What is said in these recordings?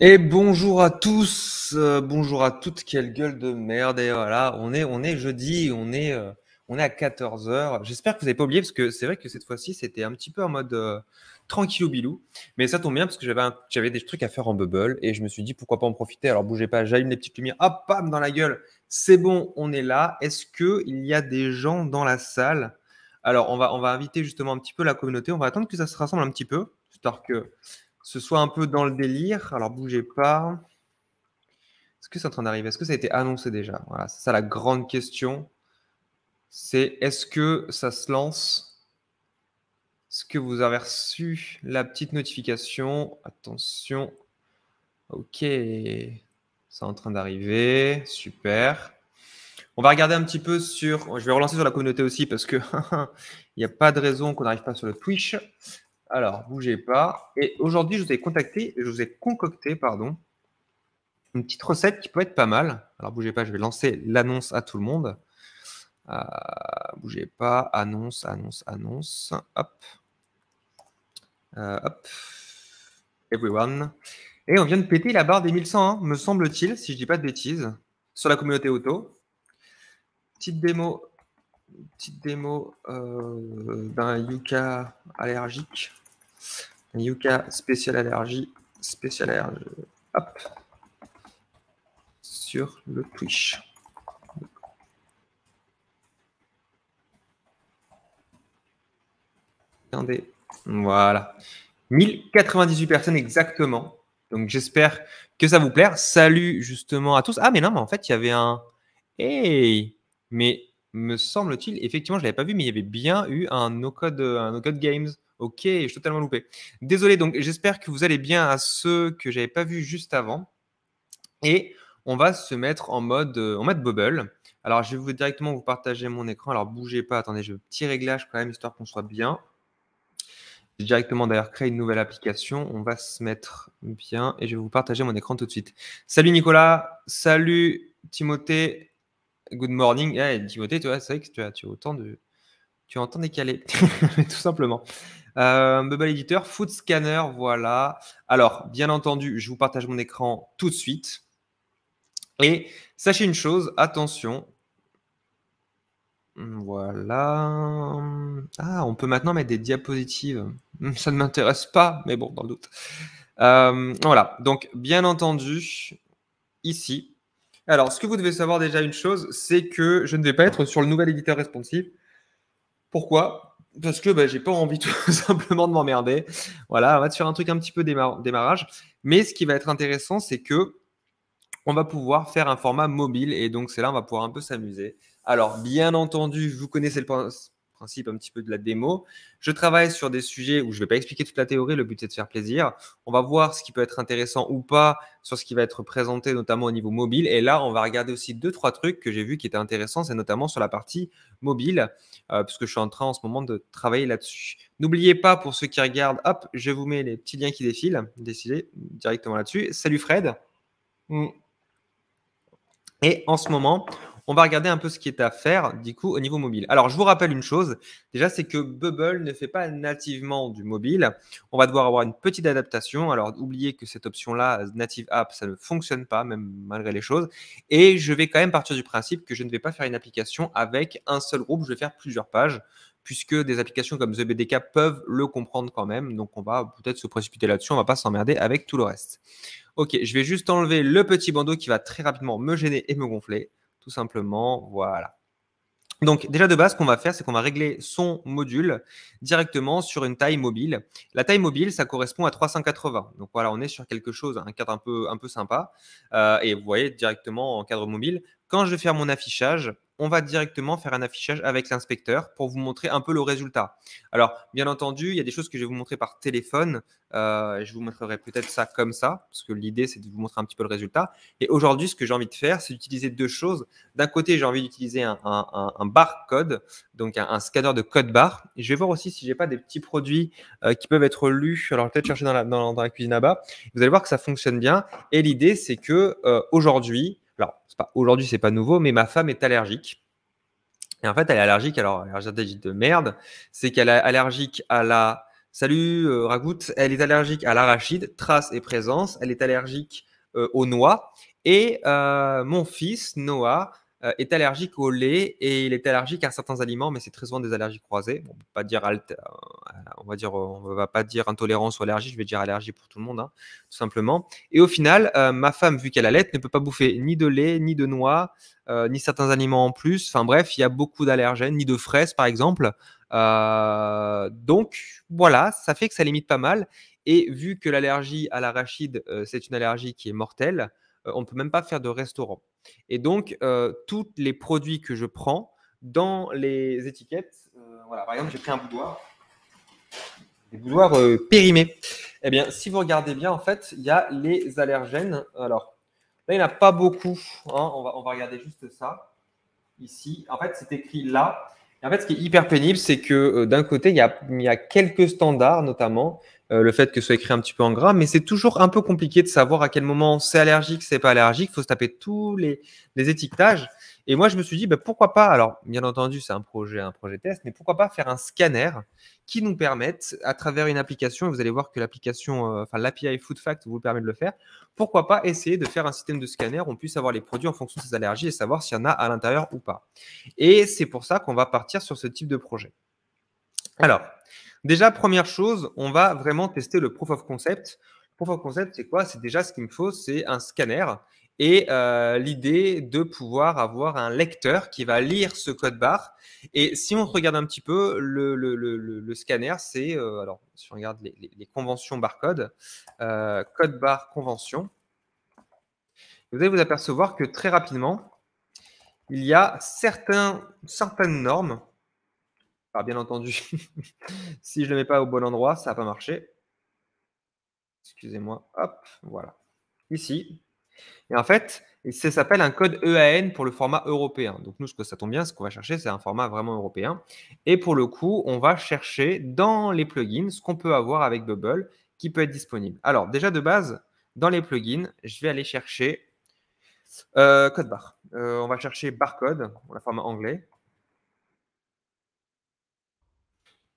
Et bonjour à tous, euh, bonjour à toutes, quelle gueule de merde. Et voilà, on est, on est jeudi, on est, euh, on est à 14h. J'espère que vous n'avez pas oublié, parce que c'est vrai que cette fois-ci, c'était un petit peu en mode euh, tranquille bilou. Mais ça tombe bien, parce que j'avais, des trucs à faire en bubble, et je me suis dit, pourquoi pas en profiter. Alors bougez pas, j'allume les petites lumières, hop, pam, dans la gueule. C'est bon, on est là. Est-ce qu'il y a des gens dans la salle Alors, on va, on va inviter justement un petit peu la communauté, on va attendre que ça se rassemble un petit peu, histoire que ce soit un peu dans le délire. Alors bougez pas. Est-ce que c'est en train d'arriver Est-ce que ça a été annoncé déjà Voilà, c'est ça la grande question. C'est est-ce que ça se lance Est-ce que vous avez reçu la petite notification Attention. Ok, c'est en train d'arriver. Super. On va regarder un petit peu sur. Je vais relancer sur la communauté aussi parce que il n'y a pas de raison qu'on n'arrive pas sur le Twitch. Alors, bougez pas. Et aujourd'hui, je vous ai contacté, je vous ai concocté, pardon, une petite recette qui peut être pas mal. Alors, bougez pas, je vais lancer l'annonce à tout le monde. Euh, bougez pas, annonce, annonce, annonce. Hop. Euh, hop. Everyone. Et on vient de péter la barre des 1100, hein, me semble-t-il, si je dis pas de bêtises, sur la communauté auto. Petite démo, petite démo euh, d'un Yuka allergique. Yuka, spécial allergie, spécial allergie. Hop. Sur le Twitch. Attendez. Voilà. 1098 personnes exactement. Donc j'espère que ça vous plaire. Salut justement à tous. Ah mais non, mais en fait, il y avait un... Hey Mais me semble-t-il, effectivement, je l'avais pas vu, mais il y avait bien eu un no-code no euh, games. Ok, je suis totalement loupé. Désolé, donc j'espère que vous allez bien à ceux que j'avais pas vu juste avant. Et on va se mettre en mode, euh, en mode bubble. Alors, je vais directement vous partager mon écran. Alors, bougez pas. Attendez, je vais petit réglage quand même, histoire qu'on soit bien. directement d'ailleurs créer une nouvelle application. On va se mettre bien et je vais vous partager mon écran tout de suite. Salut Nicolas. Salut Timothée. Good morning. Eh, ah, tu c'est vrai que tu as, tu as autant de. Tu entends tout simplement. Euh, Bubble Editor, Food Scanner, voilà. Alors, bien entendu, je vous partage mon écran tout de suite. Et sachez une chose, attention. Voilà. Ah, on peut maintenant mettre des diapositives. Ça ne m'intéresse pas, mais bon, dans le doute. Euh, voilà. Donc, bien entendu, ici, alors, ce que vous devez savoir déjà une chose, c'est que je ne vais pas être sur le nouvel éditeur responsive. Pourquoi Parce que je bah, j'ai pas envie tout simplement de m'emmerder. Voilà, on va te faire un truc un petit peu démarrage. Mais ce qui va être intéressant, c'est que on va pouvoir faire un format mobile et donc c'est là on va pouvoir un peu s'amuser. Alors, bien entendu, vous connaissez le principe un petit peu de la démo. Je travaille sur des sujets où je ne vais pas expliquer toute la théorie, le but est de faire plaisir. On va voir ce qui peut être intéressant ou pas sur ce qui va être présenté, notamment au niveau mobile. Et là, on va regarder aussi deux, trois trucs que j'ai vu qui étaient intéressants, c'est notamment sur la partie mobile, euh, puisque je suis en train en ce moment de travailler là-dessus. N'oubliez pas, pour ceux qui regardent, hop, je vous mets les petits liens qui défilent, décidez directement là-dessus. Salut Fred. Mm. Et en ce moment, on va regarder un peu ce qui est à faire, du coup, au niveau mobile. Alors, je vous rappelle une chose. Déjà, c'est que Bubble ne fait pas nativement du mobile. On va devoir avoir une petite adaptation. Alors, oubliez que cette option-là, Native App, ça ne fonctionne pas, même malgré les choses. Et je vais quand même partir du principe que je ne vais pas faire une application avec un seul groupe. Je vais faire plusieurs pages puisque des applications comme The BDK peuvent le comprendre quand même. Donc, on va peut-être se précipiter là-dessus, on va pas s'emmerder avec tout le reste. Ok, je vais juste enlever le petit bandeau qui va très rapidement me gêner et me gonfler tout simplement. Voilà. Donc déjà de base, ce qu'on va faire, c'est qu'on va régler son module directement sur une taille mobile. La taille mobile, ça correspond à 380. Donc voilà, on est sur quelque chose, un cadre un peu, un peu sympa. Euh, et vous voyez directement en cadre mobile, quand je vais faire mon affichage, on va directement faire un affichage avec l'inspecteur pour vous montrer un peu le résultat. Alors, bien entendu, il y a des choses que je vais vous montrer par téléphone. Euh, je vous montrerai peut-être ça comme ça, parce que l'idée, c'est de vous montrer un petit peu le résultat. Et aujourd'hui, ce que j'ai envie de faire, c'est d'utiliser deux choses. D'un côté, j'ai envie d'utiliser un, un, un, barcode, donc un, scanner de code barre. je vais voir aussi si j'ai pas des petits produits euh, qui peuvent être lus. Alors, peut-être chercher dans la, cuisine là-bas. Vous allez voir que ça fonctionne bien. Et l'idée, c'est que euh, aujourd'hui, aujourd'hui, c'est pas nouveau, mais ma femme est allergique. Et en fait, elle est allergique. Alors, de merde. C'est qu'elle est allergique à la. Salut, euh, Ragout. Elle est allergique à l'arachide, trace et présence. Elle est allergique euh, aux noix. Et euh, mon fils, Noah, euh, est allergique au lait et il est allergique à certains aliments, mais c'est très souvent des allergies croisées. On peut pas dire euh, on va dire, on va pas dire intolérance ou allergie, je vais dire allergie pour tout le monde, hein, tout simplement. Et au final, euh, ma femme, vu qu'elle a allait, ne peut pas bouffer ni de lait, ni de noix, ni certains aliments en plus. Enfin bref, il y a beaucoup d'allergènes, ni de fraises par exemple. donc voilà, ça fait que ça limite pas mal. Et vu que l'allergie à l'arachide, c'est une allergie qui est mortelle. Euh, on ne peut même pas faire de restaurant. Et donc, euh, tous les produits que je prends dans les étiquettes, euh, voilà, par exemple, j'ai pris un boudoir, des boudoirs périmés. Eh bien, si vous regardez bien, en fait, il y a les allergènes. Alors, là, il n'y en a pas beaucoup. Hein, on, va, on va regarder juste ça. Ici, en fait, c'est écrit là. Et en fait, ce qui est hyper pénible, c'est que d'un côté, il y, a, il y, a, quelques standards, notamment, euh, le fait que ce soit écrit un petit peu en gras, mais c'est toujours un peu compliqué de savoir à quel moment c'est allergique, c'est pas allergique. Il faut se taper tous les, les, étiquetages. Et moi, je me suis dit, bah, pourquoi pas, alors bien entendu, c'est un projet, un projet test, mais pourquoi pas faire un scanner qui nous permette, à travers une application, vous allez voir que l'application, euh, enfin l'API Food Fact vous permet de le faire, pourquoi pas essayer de faire un système de scanner où on puisse avoir les produits en fonction de ses allergies et savoir s'il y en a à l'intérieur ou pas. Et c'est pour ça qu'on va partir sur ce type de projet. Alors, Déjà, première chose, on va vraiment tester le proof of concept. proof of concept, c'est quoi C'est déjà ce qu'il me faut, c'est un scanner et euh, l'idée de pouvoir avoir un lecteur qui va lire ce code barre. Et si on regarde un petit peu, le, scanner, c'est, euh, alors si on regarde les, conventions barcode, code, euh, code barre convention, vous allez vous apercevoir que très rapidement, il y a certaines normes alors, bien entendu, si je ne le mets pas au bon endroit, ça n'a pas marché. Excusez-moi. Hop, voilà. Ici. Et en fait, ça s'appelle un code EAN pour le format européen. Donc, nous, ce que ça tombe bien, ce qu'on va chercher, c'est un format vraiment européen. Et pour le coup, on va chercher dans les plugins ce qu'on peut avoir avec Bubble qui peut être disponible. Alors, déjà de base, dans les plugins, je vais aller chercher euh, code barre. Euh, on va chercher barcode, la le format anglais.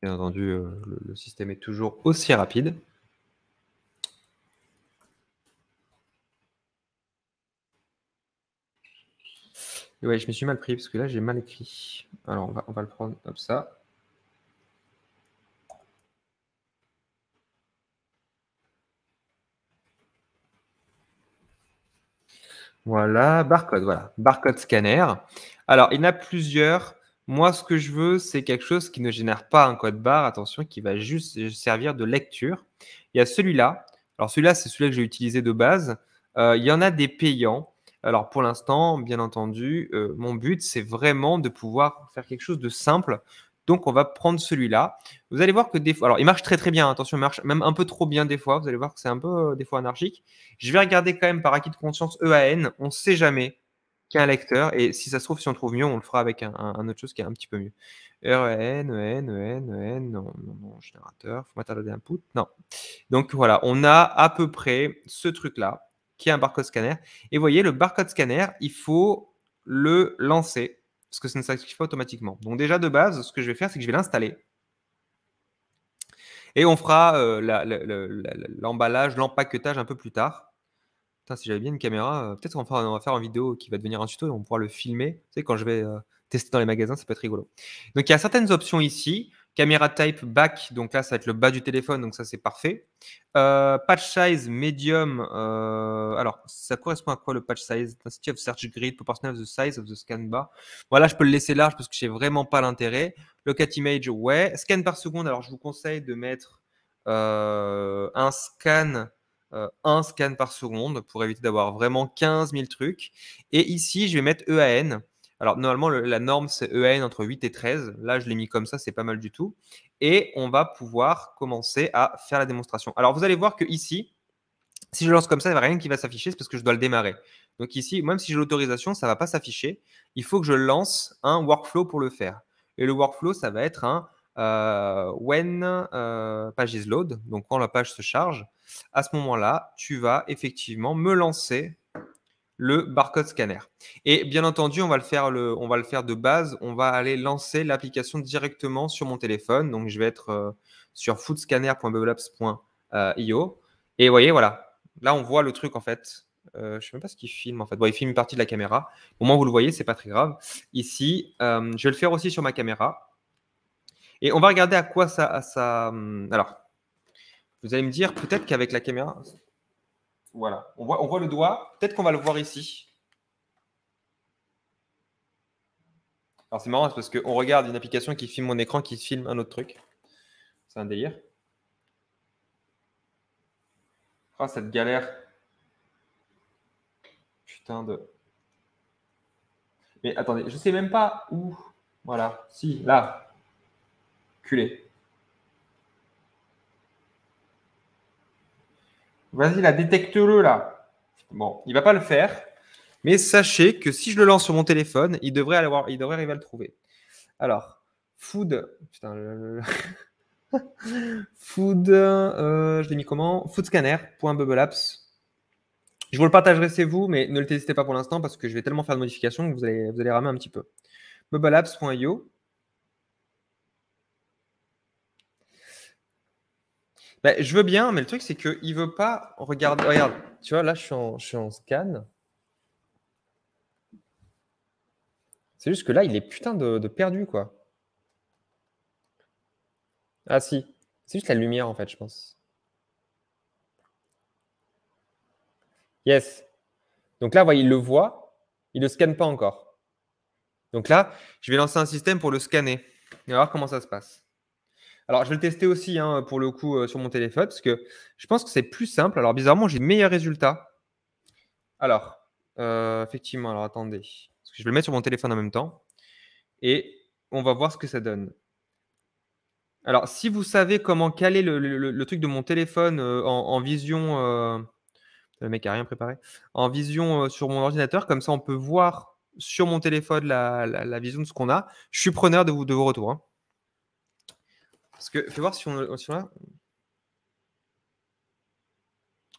Bien entendu, euh, le, système est toujours aussi rapide. ouais, je me suis mal pris parce que là, j'ai mal écrit. Alors, on va, on va le prendre comme ça. Voilà, barcode, voilà, barcode scanner. Alors, il y en a plusieurs. Moi, ce que je veux, c'est quelque chose qui ne génère pas un code barre, attention, qui va juste servir de lecture. Il y a celui-là. Alors celui-là, c'est celui que j'ai utilisé de base. Euh, il y en a des payants. Alors pour l'instant, bien entendu, euh, mon but, c'est vraiment de pouvoir faire quelque chose de simple. Donc on va prendre celui-là. Vous allez voir que des fois, alors il marche très très bien, attention, il marche même un peu trop bien des fois. Vous allez voir que c'est un peu euh, des fois anarchique. Je vais regarder quand même par acquis de conscience EAN, on ne sait jamais un lecteur. Et si ça se trouve, si on trouve mieux, on le fera avec un, autre chose qui est un petit peu mieux. E REN, EN, EN, e non, non, non, générateur, mettre de input, non. Donc voilà, on a à peu près ce truc-là, qui est un barcode scanner. Et vous voyez, le barcode scanner, il faut le lancer, parce que ça ne s'active pas automatiquement. Donc déjà, de base, ce que je vais faire, c'est que je vais l'installer. Et on fera euh, l'emballage, l'empaquetage un peu plus tard si j'avais bien une caméra, euh, peut-être qu'on va, faire une vidéo qui va devenir un tuto et on pourra le filmer. quand je vais euh, tester dans les magasins, ça peut être rigolo. Donc, il y a certaines options ici. Caméra type back, donc là, ça va être le bas du téléphone, donc ça, c'est parfait. Euh, patch size medium, alors, ça correspond à quoi le patch size density of search grid, proportional of the size of the scan bar. Voilà, je peux le laisser large parce que je vraiment pas l'intérêt. Locate image, ouais. Scan par seconde, alors je vous conseille de mettre un scan euh, un scan par seconde pour éviter d'avoir vraiment 15 000 trucs. Et ici, je vais mettre EAN. Alors, normalement, la norme, c'est EAN entre 8 et 13. Là, je l'ai mis comme ça, c'est pas mal du tout. Et on va pouvoir commencer à faire la démonstration. Alors, vous allez voir que ici, si je lance comme ça, il n'y a rien qui va s'afficher, c'est parce que je dois le démarrer. Donc ici, même si j'ai l'autorisation, ça ne va pas s'afficher. Il faut que je lance un workflow pour le faire. Et le workflow, ça va être un euh, when euh, page is load, donc quand la page se charge à ce moment-là, tu vas effectivement me lancer le barcode scanner. Et bien entendu, on va le faire, on va le faire de base. On va aller lancer l'application directement sur mon téléphone. Donc, je vais être euh, sur Io. Euh, Et vous voyez, voilà. Là, on voit le truc en fait. Euh, je ne sais même pas ce qu'il filme en fait. Bon, il filme une partie de la caméra. Au moins, vous le voyez, c'est pas très grave. Ici, je vais le faire aussi sur ma caméra. Et on va regarder à quoi ça. ça hum, alors, vous allez me dire peut-être qu'avec la caméra. Voilà, on voit, on voit le doigt. Peut-être qu'on va le voir ici. Alors c'est marrant parce qu'on regarde une application qui filme mon écran, qui filme un autre truc. C'est un délire. Ah, cette galère. Putain de. Mais attendez, je sais même pas où. Voilà, si, là. Culé. Vas-y, là, détecte-le, là. Bon, il ne va pas le faire. Mais sachez que si je le lance sur mon téléphone, il devrait, avoir, il devrait arriver à le trouver. Alors, food. Putain, le... food. Euh, je l'ai mis comment Foodscanner.bubbleapps. Je vous le partagerai, c'est vous, mais ne le testez pas pour l'instant parce que je vais tellement faire de modifications que vous allez, vous allez ramer un petit peu. Bubbleapps.io. Bah, je veux bien, mais le truc, c'est qu'il ne veut pas regarder. Regarde, tu vois, là, je suis en, scan. C'est juste que là, il est putain de, perdu, quoi. Ah, si. C'est juste la lumière, en fait, je pense. Yes. Donc là, voyez, il le voit. Il ne le scanne pas encore. Donc là, je vais lancer un système pour le scanner. On va voir comment ça se passe. Alors, je vais le tester aussi hein, pour le coup euh, sur mon téléphone parce que je pense que c'est plus simple. Alors, bizarrement, j'ai de meilleurs résultats. Alors, euh, effectivement, alors attendez. que je vais le mettre sur mon téléphone en même temps et on va voir ce que ça donne. Alors, si vous savez comment caler le, truc de mon téléphone euh, en, vision, le mec n'a rien préparé, en vision sur mon ordinateur, comme ça on peut voir sur mon téléphone la, vision de ce qu'on a. Je suis preneur de, vos retours. Hein. Parce que, fais voir si on,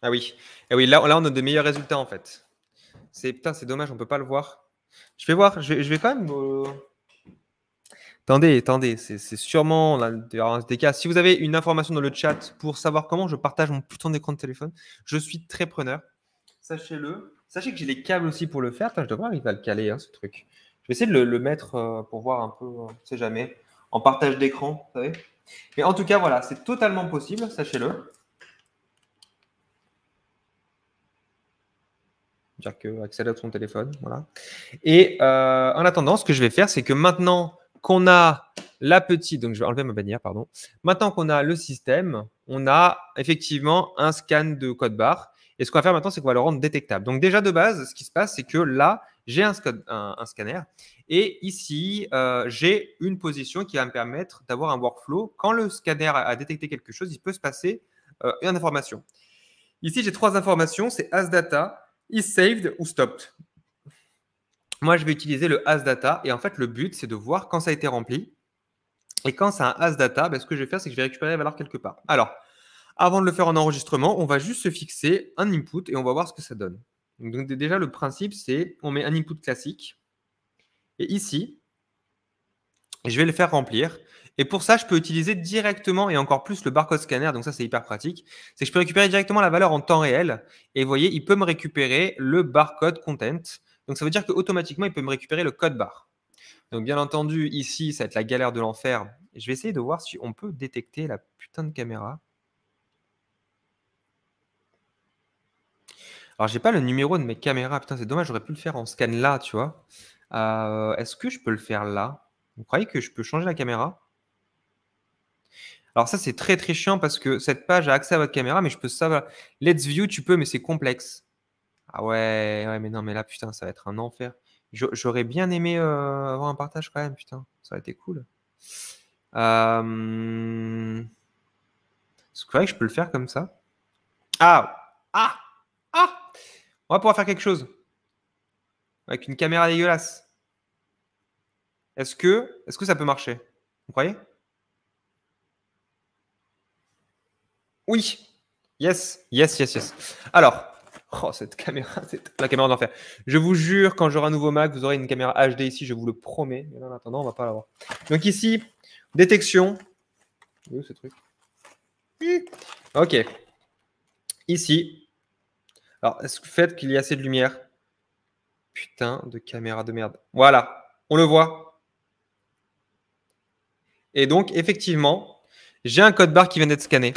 Ah oui. Eh oui, là, on a de meilleurs résultats en fait. C'est c'est dommage, on peut pas le voir. Je vais voir, je vais, quand même. Euh, attendez, attendez, c'est sûrement des cas. Si vous avez une information dans le chat pour savoir comment je partage mon putain d'écran de téléphone, je suis très preneur. Sachez-le. Sachez que j'ai les câbles aussi pour le faire. Je je voir, il va le caler, hein, ce truc. Je vais essayer de le, mettre euh, pour voir un peu, on ne sait jamais. En partage d'écran, vous savez mais en tout cas, voilà, c'est totalement possible, sachez-le. dire que son téléphone. Voilà. Et euh, en attendant, ce que je vais faire, c'est que maintenant qu'on a la petite, donc je vais enlever ma bannière, pardon. Maintenant qu'on a le système, on a effectivement un scan de code barre. Et ce qu'on va faire maintenant, c'est qu'on va le rendre détectable. Donc déjà de base, ce qui se passe, c'est que là, j'ai un, scanner. Et ici, euh, j'ai une position qui va me permettre d'avoir un workflow. Quand le scanner a, détecté quelque chose, il peut se passer euh, une information. Ici, j'ai trois informations. C'est data »,« AsData, saved » ou Stopped. Moi, je vais utiliser le data » Et en fait, le but, c'est de voir quand ça a été rempli. Et quand c'est un AsData, ben, ce que je vais faire, c'est que je vais récupérer la valeur quelque part. Alors, avant de le faire en enregistrement, on va juste se fixer un input et on va voir ce que ça donne. Donc déjà, le principe, c'est on met un input classique. Et ici, je vais le faire remplir. Et pour ça, je peux utiliser directement et encore plus le barcode scanner. Donc ça, c'est hyper pratique. C'est que je peux récupérer directement la valeur en temps réel. Et vous voyez, il peut me récupérer le barcode content. Donc ça veut dire qu'automatiquement, il peut me récupérer le code barre. Donc bien entendu, ici, ça va être la galère de l'enfer. Je vais essayer de voir si on peut détecter la putain de caméra. Alors, j'ai pas le numéro de mes caméras. Putain, c'est dommage, j'aurais pu le faire en scan là, tu vois. Euh, est-ce que je peux le faire là Vous croyez que je peux changer la caméra Alors, ça, c'est très très chiant parce que cette page a accès à votre caméra, mais je peux ça. Let's View, tu peux, mais c'est complexe. Ah ouais, ouais, mais non, mais là, putain, ça va être un enfer. J'aurais bien aimé euh, avoir un partage quand même, putain. Ça aurait été cool. Euh, est-ce que je peux le faire comme ça Ah Ah on va pouvoir faire quelque chose. Avec une caméra dégueulasse. Est-ce que, est que ça peut marcher Vous croyez Oui. Yes, yes, yes, yes. Alors, oh, cette caméra, c'est la caméra d'enfer. Je vous jure, quand j'aurai un nouveau Mac, vous aurez une caméra HD ici, je vous le promets. Mais en attendant, on va pas l'avoir. Donc ici, détection. Où ce truc Ok. Ici, alors, est-ce que fait qu'il y a assez de lumière Putain de caméra de merde. Voilà, on le voit. Et donc, effectivement, j'ai un code barre qui vient d'être scanné.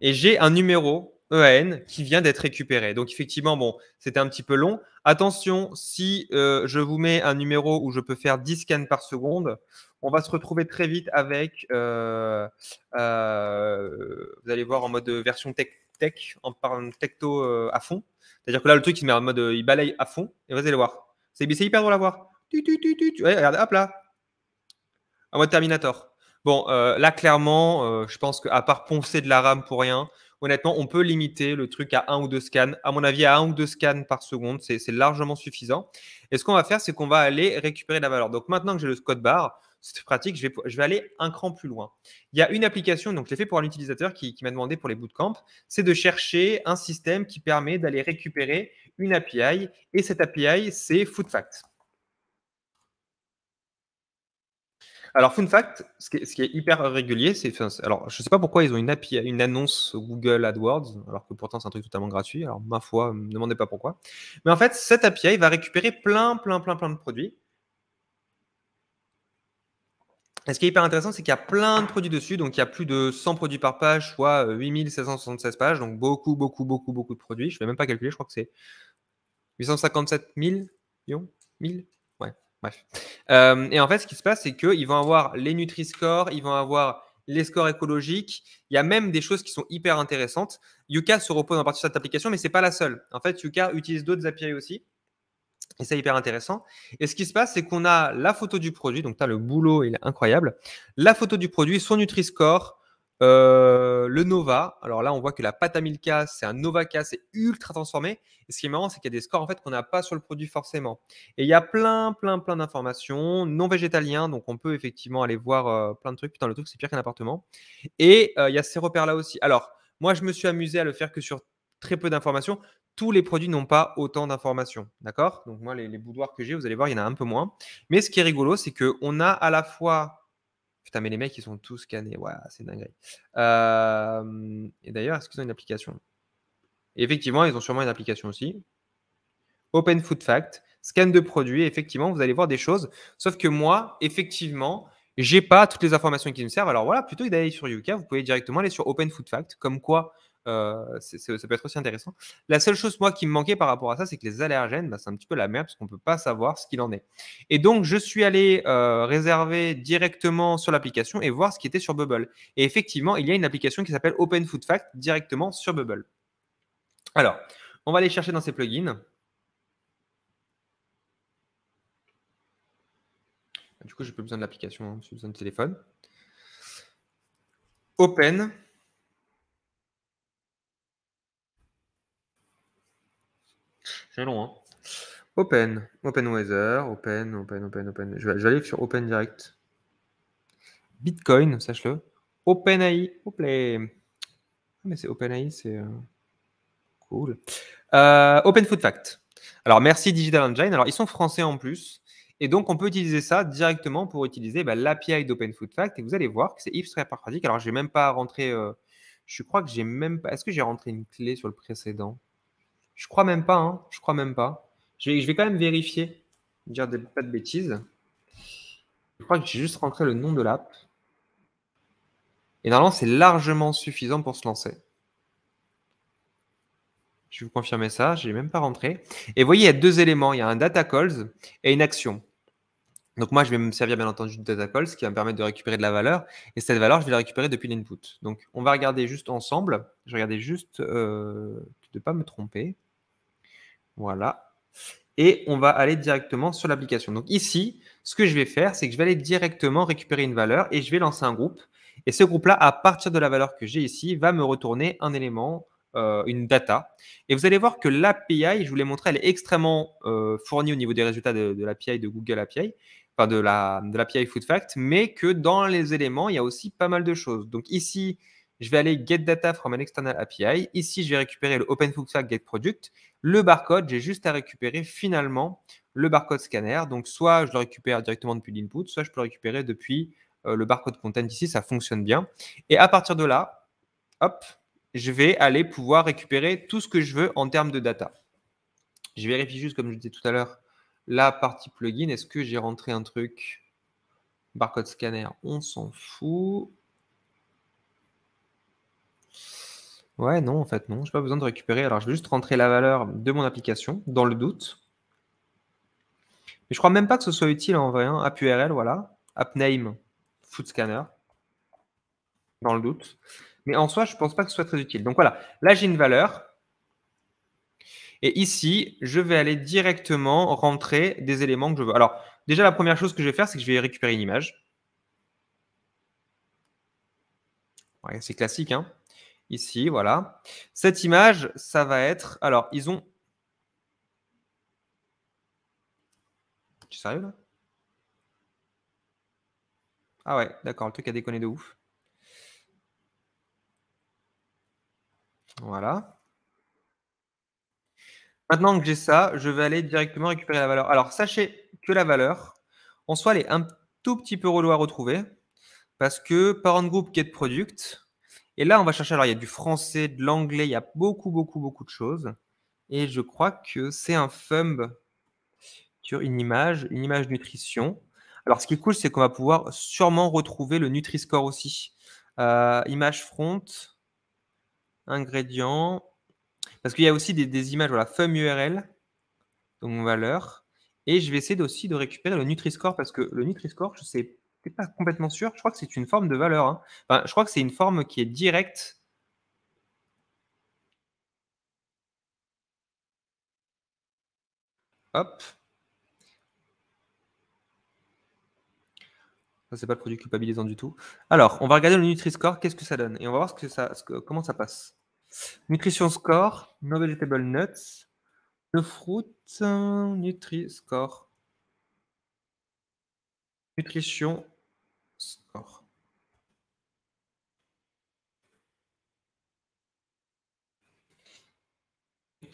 Et j'ai un numéro EAN qui vient d'être récupéré. Donc effectivement, bon, c'était un petit peu long. Attention, si euh, je vous mets un numéro où je peux faire 10 scans par seconde, on va se retrouver très vite avec, euh, euh, vous allez voir en mode version tech tech, en parlant techto euh, à fond. C'est-à-dire que là, le truc, il met en mode, euh, il balaye à fond, et vous allez le voir. C'est hyper drôle à voir. Tu, tu, tu, tu, regarde, hop là. En mode Terminator. Bon, euh, là, clairement, je pense qu'à part poncer de la RAM pour rien, honnêtement, on peut limiter le truc à un ou deux scans. À mon avis, à un ou deux scans par seconde, c'est largement suffisant. Et ce qu'on va faire, c'est qu'on va aller récupérer la valeur. Donc maintenant que j'ai le code barre, c'est pratique, je vais, aller un cran plus loin. Il y a une application, donc je l'ai fait pour un utilisateur qui, m'a demandé pour les bootcamps, c'est de chercher un système qui permet d'aller récupérer une API, et cette API, c'est FoodFact. Alors, FoodFact, ce qui est, hyper régulier, c'est. Alors, je ne sais pas pourquoi ils ont une, API, une annonce Google AdWords, alors que pourtant c'est un truc totalement gratuit. Alors, ma foi, ne me demandez pas pourquoi. Mais en fait, cette API va récupérer plein, plein, plein, plein de produits ce qui est hyper intéressant, c'est qu'il y a plein de produits dessus. Donc, il y a plus de 100 produits par page, euh, soit 8776 pages. Donc, beaucoup, beaucoup, beaucoup, beaucoup de produits. Je ne vais même pas calculer, je crois que c'est 857 000 1000 Ouais, bref. Euh, et en fait, ce qui se passe, c'est qu'ils vont avoir les nutri scores ils vont avoir les scores écologiques. Il y a même des choses qui sont hyper intéressantes. Yuka se repose en partie sur cette application, mais ce n'est pas la seule. En fait, Yuka utilise d'autres API aussi. Et c'est hyper intéressant. Et ce qui se passe, c'est qu'on a la photo du produit. Donc, tu as le boulot, il est incroyable. La photo du produit, son Nutri-Score, euh, le Nova. Alors là, on voit que la pâte cas, c'est un novaka c'est ultra transformé. Et ce qui est marrant, c'est qu'il y a des scores en fait qu'on n'a pas sur le produit forcément. Et il y a plein, plein, plein d'informations non végétaliens. Donc, on peut effectivement aller voir euh, plein de trucs. Putain, le truc, c'est pire qu'un appartement. Et euh, il y a ces repères-là aussi. Alors, moi, je me suis amusé à le faire que sur très peu d'informations tous les produits n'ont pas autant d'informations. D'accord Donc, moi, les, boudoirs que j'ai, vous allez voir, il y en a un peu moins. Mais ce qui est rigolo, c'est qu'on a à la fois. Putain, mais les mecs, ils sont tous scannés. Ouais, c'est dingue. Euh, et d'ailleurs, est-ce qu'ils ont une application Effectivement, ils ont sûrement une application aussi. Open Food Fact, scan de produits. effectivement, vous allez voir des choses. Sauf que moi, effectivement, j'ai pas toutes les informations qui me servent. Alors voilà, plutôt que d'aller sur UK, vous pouvez directement aller sur Open Food Fact, comme quoi euh, ça peut être aussi intéressant. La seule chose, moi, qui me manquait par rapport à ça, c'est que les allergènes, bah, c'est un petit peu la merde parce qu'on ne peut pas savoir ce qu'il en est. Et donc, je suis allé euh, réserver directement sur l'application et voir ce qui était sur Bubble. Et effectivement, il y a une application qui s'appelle Open Food Fact directement sur Bubble. Alors, on va aller chercher dans ces plugins. Ah, du coup, n'ai plus besoin de l'application, hein, j'ai besoin de téléphone. Open. C'est long, Open, Open Weather, Open, Open, Open, Open. Je vais, aller sur Open Direct. Bitcoin, sache-le. OpenAI, Open. Ah, mais c'est OpenAI, c'est euh, cool. Euh, open Food Fact. Alors, merci Digital Engine. Alors, ils sont français en plus. Et donc, on peut utiliser ça directement pour utiliser bah, l'API d'Open Food Fact. Et vous allez voir que c'est hyper pratique. Alors, je n'ai même pas rentré. Euh, je crois que j'ai même pas. Est-ce que j'ai rentré une clé sur le précédent Hein. Je crois même pas. Je crois même pas. Je vais, quand même vérifier, dire des, pas de bêtises. Je crois que j'ai juste rentré le nom de l'app. Et normalement, c'est largement suffisant pour se lancer. Je vais vous confirmer ça, je n'ai même pas rentré. Et vous voyez, il y a deux éléments. Il y a un data calls et une action. Donc moi, je vais me servir bien entendu du data calls qui va me permettre de récupérer de la valeur. Et cette valeur, je vais la récupérer depuis l'input. Donc on va regarder juste ensemble. Je vais regarder juste euh, de ne pas me tromper. Voilà. Et on va aller directement sur l'application. Donc ici, ce que je vais faire, c'est que je vais aller directement récupérer une valeur et je vais lancer un groupe. Et ce groupe-là, à partir de la valeur que j'ai ici, va me retourner un élément, euh, une data. Et vous allez voir que l'API, je vous l'ai montré, elle est extrêmement euh, fournie au niveau des résultats de, l'API, de Google API, enfin de l'API la, de Food Fact, mais que dans les éléments, il y a aussi pas mal de choses. Donc ici, je vais aller get data from an external API. Ici, je vais récupérer le OpenFookStack get product. Le barcode, j'ai juste à récupérer finalement le barcode scanner. Donc, soit je le récupère directement depuis l'input, soit je peux le récupérer depuis euh, le barcode content ici. Ça fonctionne bien. Et à partir de là, hop, je vais aller pouvoir récupérer tout ce que je veux en termes de data. Je vérifie juste, comme je disais tout à l'heure, la partie plugin. Est-ce que j'ai rentré un truc Barcode scanner, on s'en fout. Ouais, non, en fait, non, je n'ai pas besoin de récupérer. Alors, je vais juste rentrer la valeur de mon application, dans le doute. Mais je crois même pas que ce soit utile en vrai. Hein. App URL, voilà. App name, food scanner. Dans le doute. Mais en soi, je pense pas que ce soit très utile. Donc voilà, là, j'ai une valeur. Et ici, je vais aller directement rentrer des éléments que je veux. Alors, déjà, la première chose que je vais faire, c'est que je vais récupérer une image. c'est classique, hein Ici, voilà. Cette image, ça va être. Alors, ils ont. Tu es sérieux là Ah ouais, d'accord, le truc a déconné de ouf. Voilà. Maintenant que j'ai ça, je vais aller directement récupérer la valeur. Alors, sachez que la valeur, en soi, elle est un tout petit peu relou à retrouver parce que parent group get product, et là, on va chercher. Alors, il y a du français, de l'anglais, il y a beaucoup, beaucoup, beaucoup de choses. Et je crois que c'est un FUMB sur une image, une image nutrition. Alors, ce qui est cool, c'est qu'on va pouvoir sûrement retrouver le Nutri-Score aussi. Euh, image front, ingrédients. Parce qu'il y a aussi des, images, voilà, FUM URL, donc valeur. Et je vais essayer aussi de récupérer le Nutri-Score parce que le Nutri-Score, je ne sais pas complètement sûr. Je crois que c'est une forme de valeur. Hein. je crois que c'est une forme qui est directe. Hop. Ça, c'est pas le produit culpabilisant du tout. Alors, on va regarder le Nutri-Score, qu'est-ce que ça donne Et on va voir ce que ça, ce comment ça passe. Nutrition Score, No Vegetable Nuts, No Fruit, euh, Nutri-Score. Nutrition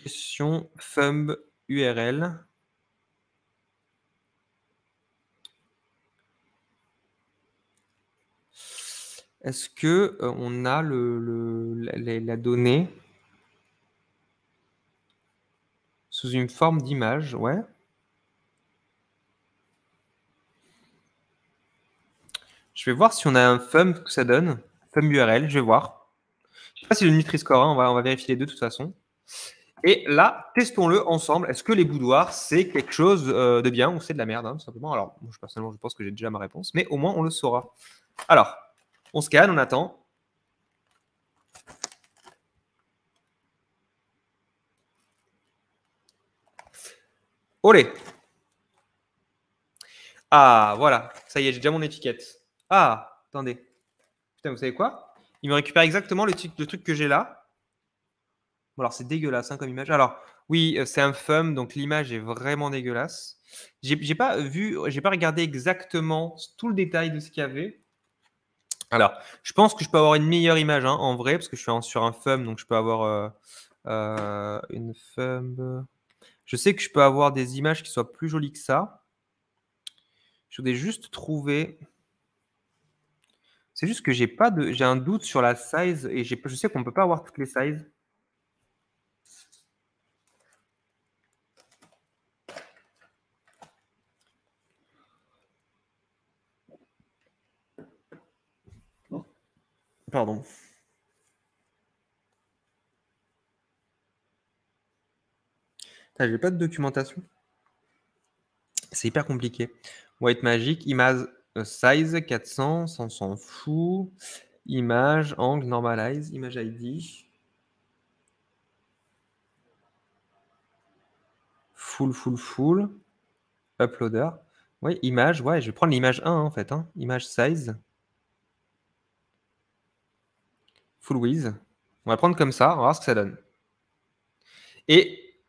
question thumb URL. Est-ce que euh, on a le, la, donnée sous une forme d'image, ouais. Je vais voir si on a un thumb que ça donne, thumb URL, je vais voir. Je sais pas si le Nutri-Score, hein. on, va, on va vérifier les deux de toute façon. Et là, testons-le ensemble. Est-ce que les boudoirs, c'est quelque chose euh, de bien ou c'est de la merde, hein, tout simplement Alors, moi, personnellement, je pense que j'ai déjà ma réponse, mais au moins, on le saura. Alors, on scanne, on attend. Olé Ah, voilà. Ça y est, j'ai déjà mon étiquette. Ah, attendez. Putain, vous savez quoi Il me récupère exactement le truc que j'ai là alors c'est dégueulasse hein, comme image. Alors oui, euh, c'est un fum, donc l'image est vraiment dégueulasse. J'ai pas vu, j'ai pas regardé exactement tout le détail de ce qu'il y avait. Alors, je pense que je peux avoir une meilleure image hein, en vrai, parce que je suis sur un fum, donc je peux avoir euh, euh, une fum. Je sais que je peux avoir des images qui soient plus jolies que ça. Je voudrais juste trouver. C'est juste que j'ai pas de, j'ai un doute sur la size et je sais qu'on peut pas avoir toutes les sizes. Pardon. J'ai pas de documentation. C'est hyper compliqué. White Magic, image euh, size 400, 100 s'en fout. Image, angle, normalize, image ID. Full, full, full. Uploader. Oui, image, ouais, je vais prendre l'image 1 en fait. Hein. Image size. full On va prendre comme ça, on va voir ce que ça donne. Et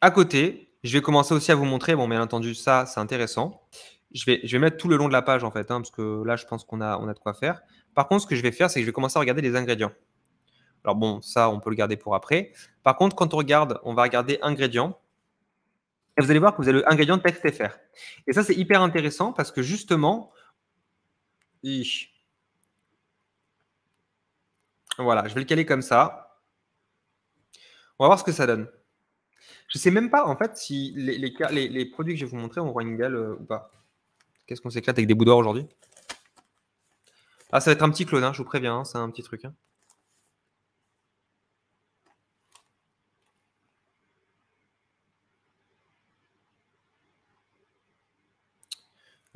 à côté, je vais commencer aussi à vous montrer, bon bien entendu ça c'est intéressant, je vais, je vais mettre tout le long de la page en fait, hein, parce que là je pense qu'on a, on a de quoi faire. Par contre ce que je vais faire c'est que je vais commencer à regarder les ingrédients. Alors bon, ça on peut le garder pour après. Par contre quand on regarde, on va regarder ingrédients, et vous allez voir que vous avez le ingrédient texte FR. Et ça c'est hyper intéressant parce que justement, voilà, je vais le caler comme ça. On va voir ce que ça donne. Je ne sais même pas en fait si les, produits que je vais vous montrer ont une euh, ou pas. Qu'est-ce qu'on s'éclate avec des boudoirs aujourd'hui Ah, ça va être un petit clone, hein, je vous préviens, hein, c'est un petit truc. Hein.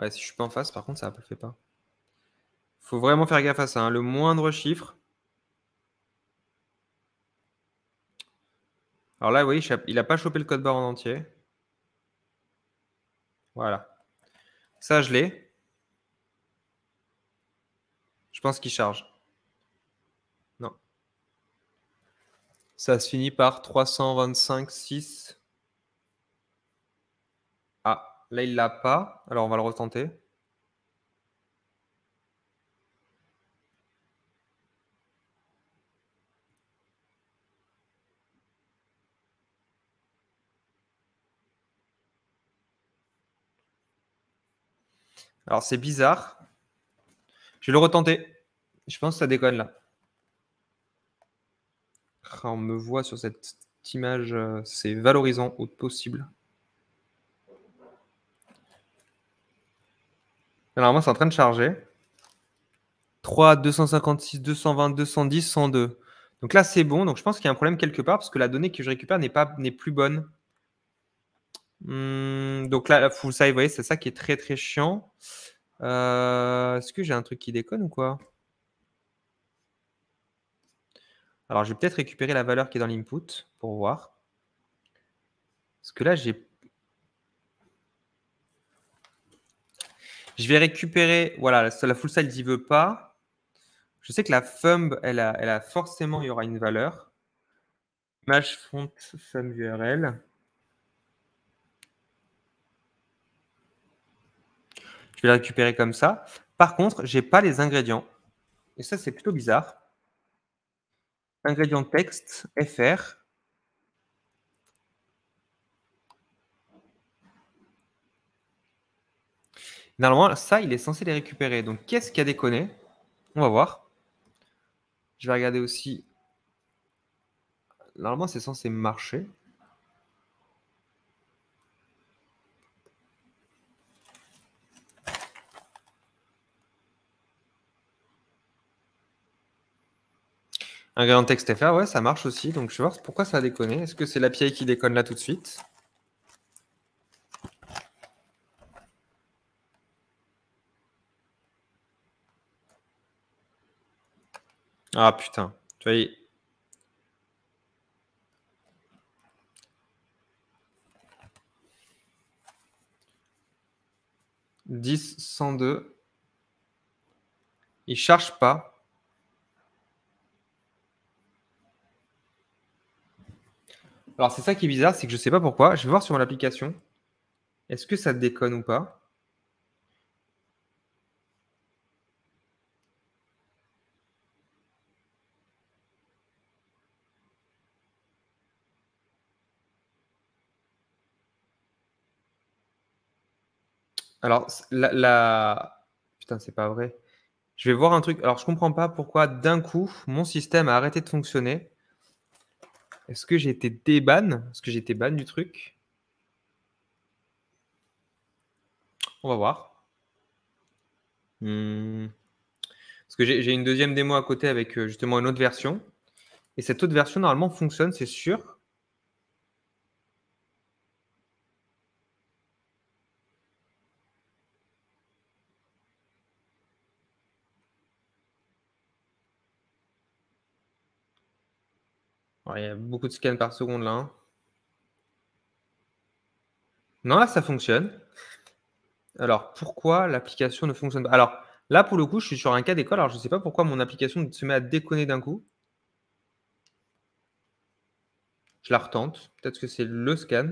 Ouais, si je suis pas en face, par contre, ça ne le fait pas. Faut vraiment faire gaffe à ça. Le moindre chiffre, Alors là, oui, il n'a pas chopé le code barre en entier. Voilà. Ça, je l'ai. Je pense qu'il charge. Non. Ça se finit par 325,6. Ah, là, il l'a pas. Alors, on va le retenter. Alors, c'est bizarre. Je vais le retenter. Je pense que ça déconne là. Ah, on me voit sur cette image. Euh, c'est valorisant au possible. Alors moi c'est en train de charger. 3, 256, 220, 210, 102. Donc là, c'est bon. Donc je pense qu'il y a un problème quelque part parce que la donnée que je récupère n'est pas n'est plus bonne. Mmh, donc là, full savez, vous voyez, c'est ça qui est très très chiant. Euh, est-ce que j'ai un truc qui déconne ou quoi Alors, je vais peut-être récupérer la valeur qui est dans l'input pour voir. Parce que là, j'ai. Je vais récupérer. Voilà, la full size, il ne veut pas. Je sais que la fumb elle a, elle a forcément, il y aura une valeur. Image font sum URL. vais récupérer comme ça. Par contre, j'ai pas les ingrédients. Et ça, c'est plutôt bizarre. Ingrédients texte, FR. Normalement, ça, il est censé les récupérer. Donc, qu'est-ce qui a déconné On va voir. Je vais regarder aussi. Normalement, c'est censé marcher. Un grand texte FR, ah ouais, ça marche aussi. Donc je vais voir pourquoi ça a déconné. Est-ce que c'est l'API qui déconne là tout de suite Ah putain, tu vois. il... cent Il charge pas. Alors, c'est ça qui est bizarre, c'est que je ne sais pas pourquoi. Je vais voir sur application. Est-ce que ça déconne ou pas Alors, la, la... Putain, c'est pas vrai. Je vais voir un truc. Alors, je comprends pas pourquoi d'un coup, mon système a arrêté de fonctionner. Est-ce que j'ai été déban Est-ce que j'ai été ban du truc On va voir. Hmm. Parce que j'ai une deuxième démo à côté avec euh, justement une autre version. Et cette autre version, normalement, fonctionne, c'est sûr. il y a beaucoup de scans par seconde là. Hein. Non, là, ça fonctionne. Alors, pourquoi l'application ne fonctionne pas Alors, là, pour le coup, je suis sur un cas d'école. Alors, je ne sais pas pourquoi mon application se met à déconner d'un coup. Je la retente. Peut-être que c'est le scan.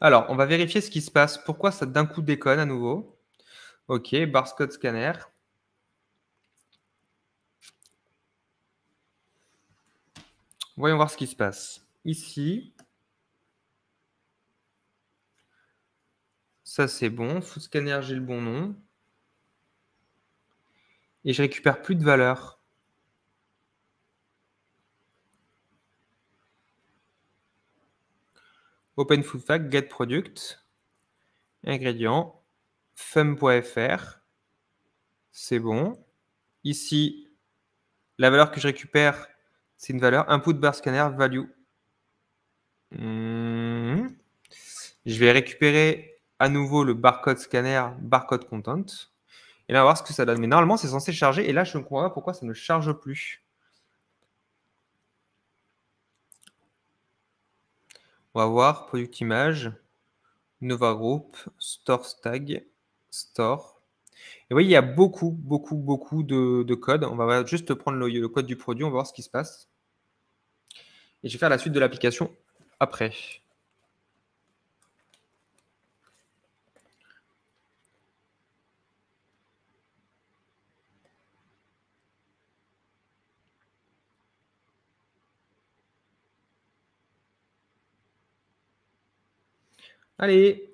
Alors, on va vérifier ce qui se passe. Pourquoi ça d'un coup déconne à nouveau Ok, barcode scanner. Voyons voir ce qui se passe. Ici, ça c'est bon. Food scanner, j'ai le bon nom. Et je récupère plus de valeur. Open Food Fact, Get Product, ingrédients, fum.fr, c'est bon. Ici, la valeur que je récupère, c'est une valeur input bar scanner value. Hmm. Je vais récupérer à nouveau le barcode scanner, barcode content. Et là, on va voir ce que ça donne. Mais normalement, c'est censé charger. Et là, je ne comprends pas pourquoi ça ne charge plus. On va voir Product Image, Nova Group, Store Stag, Store. Et vous voyez, il y a beaucoup, beaucoup, beaucoup de, code. On va juste prendre le, code du produit, on va voir ce qui se passe. Et je vais faire la suite de l'application après. Allez.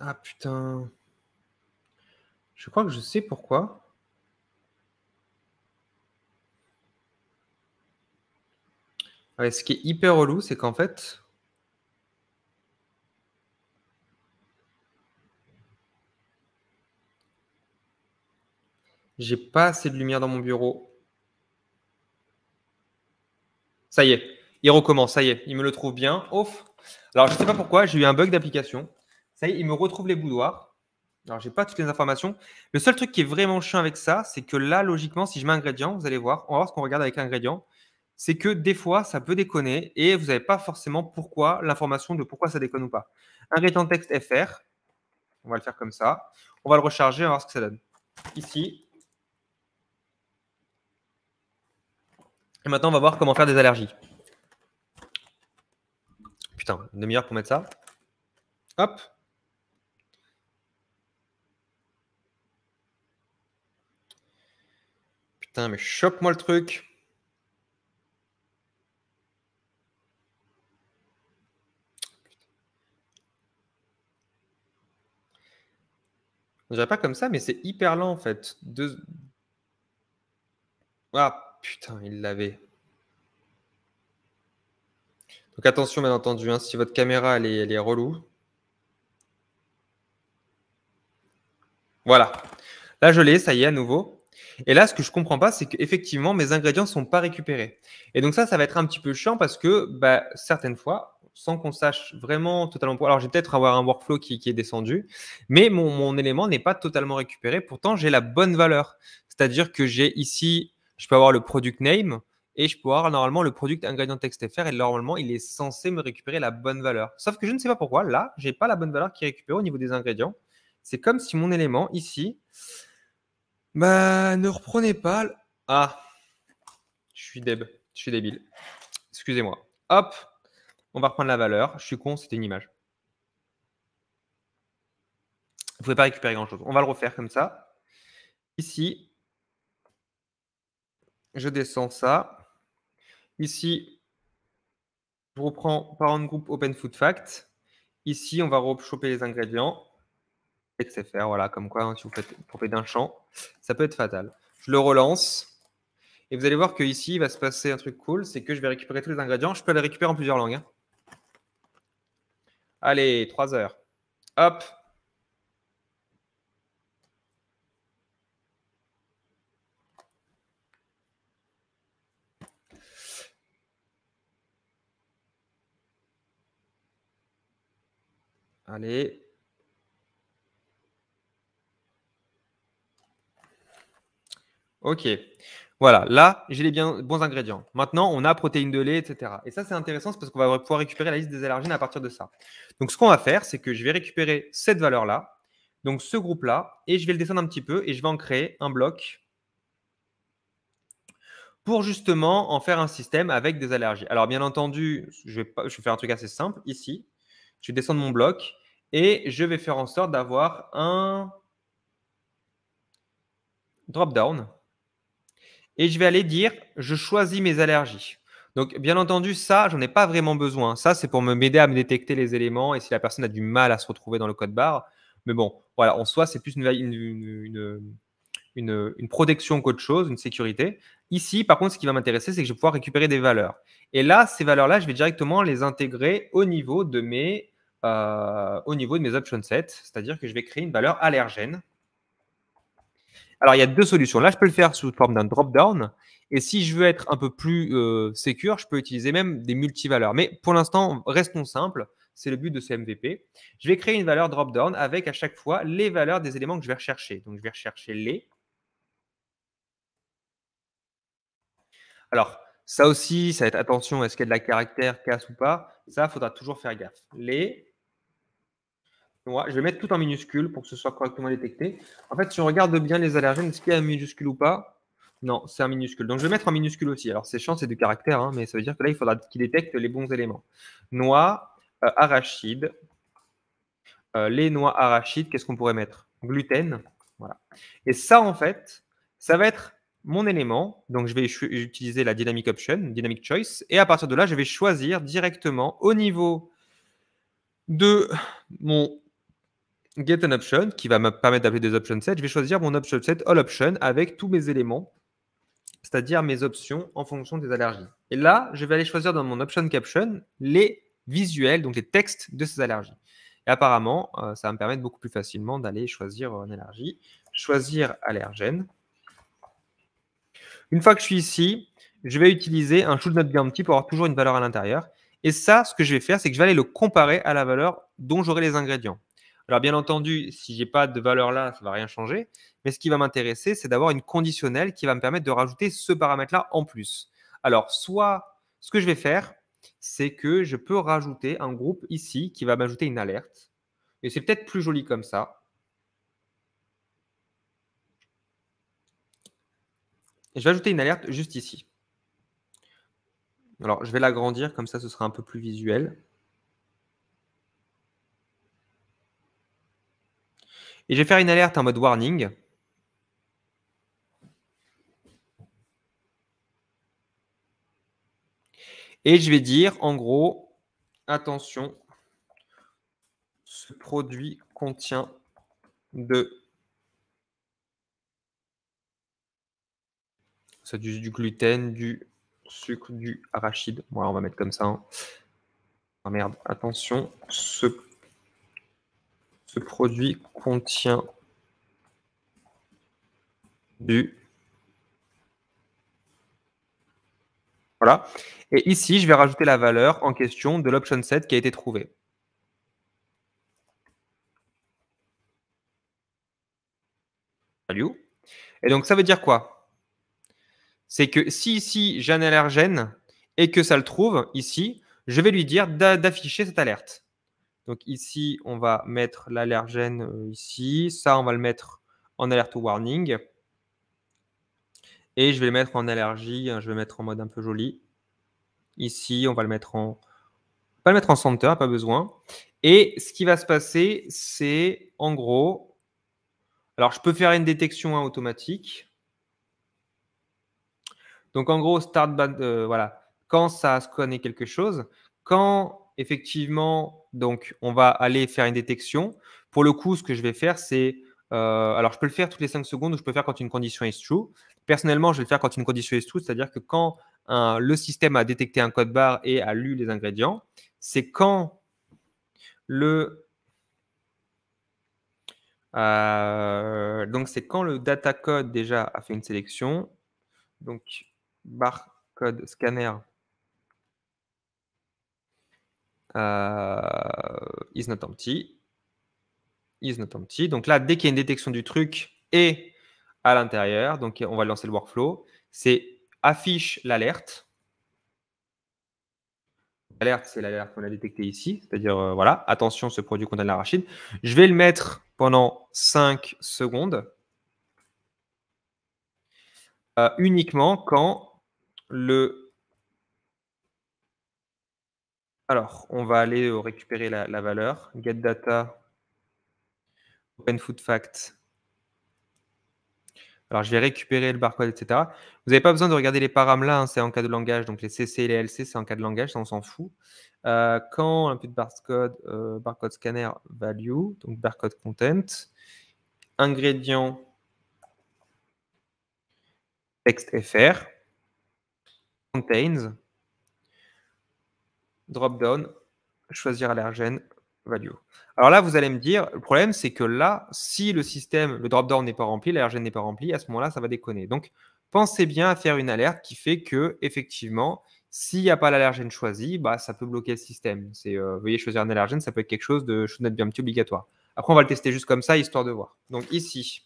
Ah putain. Je crois que je sais pourquoi. ce qui est hyper relou, c'est qu'en fait, j'ai pas assez de lumière dans mon bureau. Ça y est, il recommence, ça y est, il me le trouve bien. Off. Alors, je ne sais pas pourquoi, j'ai eu un bug d'application. Ça y est, il me retrouve les boudoirs. Alors, j'ai pas toutes les informations. Le seul truc qui est vraiment chiant avec ça, c'est que là, logiquement, si je mets un ingrédient, vous allez voir, on va voir ce qu'on regarde avec l'ingrédient, c'est que des fois, ça peut déconner et vous n'avez pas forcément pourquoi l'information de pourquoi ça déconne ou pas. Ingrédient texte FR, on va le faire comme ça. On va le recharger, on va voir ce que ça donne. Ici. Et maintenant, on va voir comment faire des allergies. Putain, demi-heure pour mettre ça. Hop. Putain, mais chope-moi le truc. On vais pas comme ça, mais c'est hyper lent en fait. Deux... Ah putain, il l'avait. Donc attention, bien entendu, hein, si votre caméra elle est, relou. Voilà. Là, je l'ai, ça y est, à nouveau. Et là, ce que je ne comprends pas, c'est qu'effectivement, mes ingrédients ne sont pas récupérés. Et donc ça, ça va être un petit peu chiant parce que bah, certaines fois, sans qu'on sache vraiment totalement. Alors, j'ai peut-être avoir un workflow qui, est descendu, mais mon élément n'est pas totalement récupéré. Pourtant, j'ai la bonne valeur. C'est-à-dire que j'ai ici, je peux avoir le product name, et je peux avoir normalement le produit ingrédient texte FR et normalement il est censé me récupérer la bonne valeur. Sauf que je ne sais pas pourquoi, là, je n'ai pas la bonne valeur qui récupère au niveau des ingrédients. C'est comme si mon élément ici bah, ne reprenait pas. Ah, je suis je suis débile. Excusez-moi. Hop, on va reprendre la valeur. Je suis con, c'était une image. Vous ne pouvez pas récupérer grand-chose. On va le refaire comme ça. Ici, je descends ça. Ici, je reprends par parent groupe open food fact. Ici, on va choper les ingrédients. faire. Voilà, comme quoi, hein, si vous faites couper d'un champ, ça peut être fatal. Je le relance. Et vous allez voir qu'ici, il va se passer un truc cool, c'est que je vais récupérer tous les ingrédients. Je peux les récupérer en plusieurs langues. Hein. Allez, 3 heures. Hop, Allez. Ok. Voilà, là, j'ai les bons ingrédients. Maintenant, on a protéines de lait, etc. Et ça, c'est intéressant parce qu'on va pouvoir récupérer la liste des allergènes à partir de ça. Donc, ce qu'on va faire, c'est que je vais récupérer cette valeur-là, donc ce groupe-là, et je vais le descendre un petit peu et je vais en créer un bloc pour justement en faire un système avec des allergies. Alors, bien entendu, je vais, je vais faire un truc assez simple ici. Je descends descendre mon bloc et je vais faire en sorte d'avoir un drop down. Et je vais aller dire, je choisis mes allergies. Donc, bien entendu, ça, j'en ai pas vraiment besoin. Ça, c'est pour m'aider à me détecter les éléments et si la personne a du mal à se retrouver dans le code barre. Mais bon, voilà, en soi, c'est plus une, une protection qu'autre chose, une sécurité. Ici, par contre, ce qui va m'intéresser, c'est que je vais pouvoir récupérer des valeurs. Et là, ces valeurs-là, je vais directement les intégrer au niveau de mes euh, au niveau de mes options set, c'est-à-dire que je vais créer une valeur allergène. Alors, il y a deux solutions. Là, je peux le faire sous forme d'un drop-down. Et si je veux être un peu plus euh, je peux utiliser même des multivaleurs. Mais pour l'instant, restons simples. C'est le but de ce MVP. Je vais créer une valeur drop-down avec à chaque fois les valeurs des éléments que je vais rechercher. Donc, je vais rechercher les. Alors, ça aussi, ça va être attention, est-ce qu'il y a de la caractère, casse ou pas Ça, il faudra toujours faire gaffe. Les je vais mettre tout en minuscule pour que ce soit correctement détecté. En fait, si on regarde bien les allergènes, est-ce qu'il y a un minuscule ou pas Non, c'est un minuscule. Donc, je vais mettre en minuscule aussi. Alors, c'est chance, c'est du caractère, hein, mais ça veut dire que là, il faudra qu'il détecte les bons éléments. Noix, euh, arachide, euh, les noix arachides, qu'est-ce qu'on pourrait mettre Gluten. Voilà. Et ça, en fait, ça va être mon élément. Donc, je vais utiliser la dynamic option, dynamic choice. Et à partir de là, je vais choisir directement au niveau de mon get an option qui va me permettre d'appeler des options set ». Je vais choisir mon option set all option avec tous mes éléments, c'est-à-dire mes options en fonction des allergies. Et là, je vais aller choisir dans mon option caption les visuels, donc les textes de ces allergies. Et apparemment, euh, ça va me permettre beaucoup plus facilement d'aller choisir une allergie. Choisir allergène. Une fois que je suis ici, je vais utiliser un should not be empty pour avoir toujours une valeur à l'intérieur. Et ça, ce que je vais faire, c'est que je vais aller le comparer à la valeur dont j'aurai les ingrédients. Alors bien entendu, si j'ai pas de valeur là, ça va rien changer. Mais ce qui va m'intéresser, c'est d'avoir une conditionnelle qui va me permettre de rajouter ce paramètre-là en plus. Alors soit ce que je vais faire, c'est que je peux rajouter un groupe ici qui va m'ajouter une alerte. Et c'est peut-être plus joli comme ça. je vais ajouter une alerte juste ici. Alors, je vais l'agrandir, comme ça, ce sera un peu plus visuel. Et je vais faire une alerte en mode warning. Et je vais dire, en gros, attention, ce produit contient de... Ça du, gluten, du sucre, du arachide. Bon, on va mettre comme ça. Hein. Ah merde, attention, ce ce produit contient du... Voilà. Et ici, je vais rajouter la valeur en question de l'option set qui a été trouvée. Value. Et donc, ça veut dire quoi C'est que si ici, j'ai un allergène et que ça le trouve ici, je vais lui dire d'afficher cette alerte. Donc ici, on va mettre l'allergène euh, ici. Ça, on va le mettre en alerte warning. Et je vais le mettre en allergie. Hein, je vais le mettre en mode un peu joli. Ici, on va le mettre en... Pas le mettre en center, pas besoin. Et ce qui va se passer, c'est en gros... Alors, je peux faire une détection hein, automatique. Donc, en gros, start euh, voilà. Quand ça se connaît quelque chose, quand effectivement donc, on va aller faire une détection. Pour le coup, ce que je vais faire, c'est. Euh, alors, je peux le faire toutes les 5 secondes ou je peux le faire quand une condition est true. Personnellement, je vais le faire quand une condition est true, c'est-à-dire que quand le système a détecté un code barre et a lu les ingrédients, c'est quand le. Euh, donc, c'est quand le data code déjà a fait une sélection. Donc, barcode scanner euh, is not empty. Is not empty. Donc là, dès qu'il y a une détection du truc et à l'intérieur, donc on va lancer le workflow, c'est affiche l'alerte. L'alerte, c'est l'alerte qu'on a détectée ici, c'est-à-dire, euh, voilà, attention, ce produit contient de l'arachide. Je vais le mettre pendant 5 secondes, euh, uniquement quand le alors, on va aller euh, récupérer la, valeur. Get data, open fact. Alors, je vais récupérer le barcode, etc. Vous n'avez pas besoin de regarder les paramètres là, hein, c'est en cas de langage. Donc, les CC et les LC, c'est en cas de langage, ça, on s'en fout. Euh, quand un peu de barcode, euh, barcode scanner value, donc barcode content, ingrédient texte fr, contains, Dropdown choisir allergène, value. Alors là, vous allez me dire, le problème, c'est que là, si le système, le drop down n'est pas rempli, l'allergène n'est pas rempli, à ce moment-là, ça va déconner. Donc, pensez bien à faire une alerte qui fait que, effectivement, s'il n'y a pas l'allergène choisi, bah, ça peut bloquer le système. C'est euh, veuillez choisir un allergène, ça peut être quelque chose de bien petit obligatoire. Après, on va le tester juste comme ça, histoire de voir. Donc ici,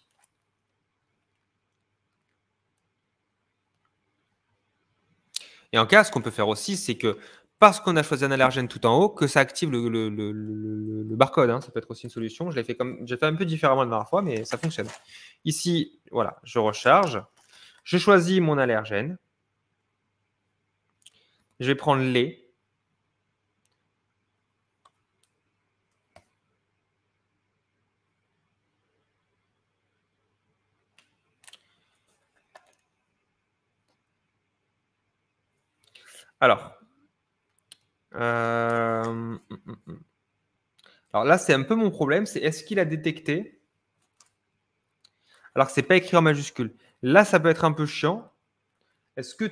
Et en cas, ce qu'on peut faire aussi, c'est que parce qu'on a choisi un allergène tout en haut, que ça active le, barcode. Hein. Ça peut être aussi une solution. Je l'ai fait, comme... fait un peu différemment la dernière fois, mais ça fonctionne. Ici, voilà, je recharge. Je choisis mon allergène. Je vais prendre lait. Alors, euh, hum, hum, hum. Alors là, c'est un peu mon problème, c'est est-ce qu'il a détecté Alors c'est ce pas écrit en majuscule. Là, ça peut être un peu chiant. Est-ce que,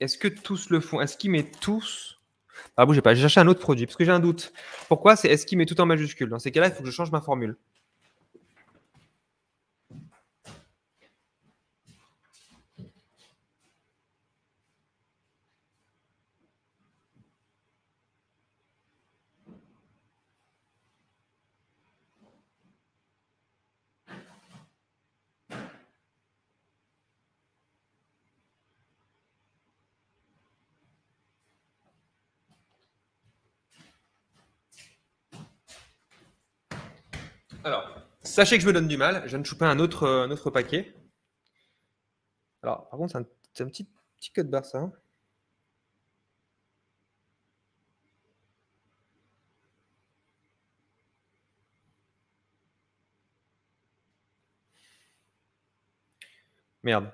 est ce que tous le font Est-ce qu'il met tous Ah, j'ai pas, j'ai cherché un autre produit, parce que j'ai un doute. Pourquoi C'est est-ce qu'il met tout en majuscule Dans ces cas-là, il faut que je change ma formule. Alors, sachez que je me donne du mal. Je viens de choper un autre, euh, paquet. Alors, par contre, c'est un, petit, petit code barre, ça. Hein. Merde.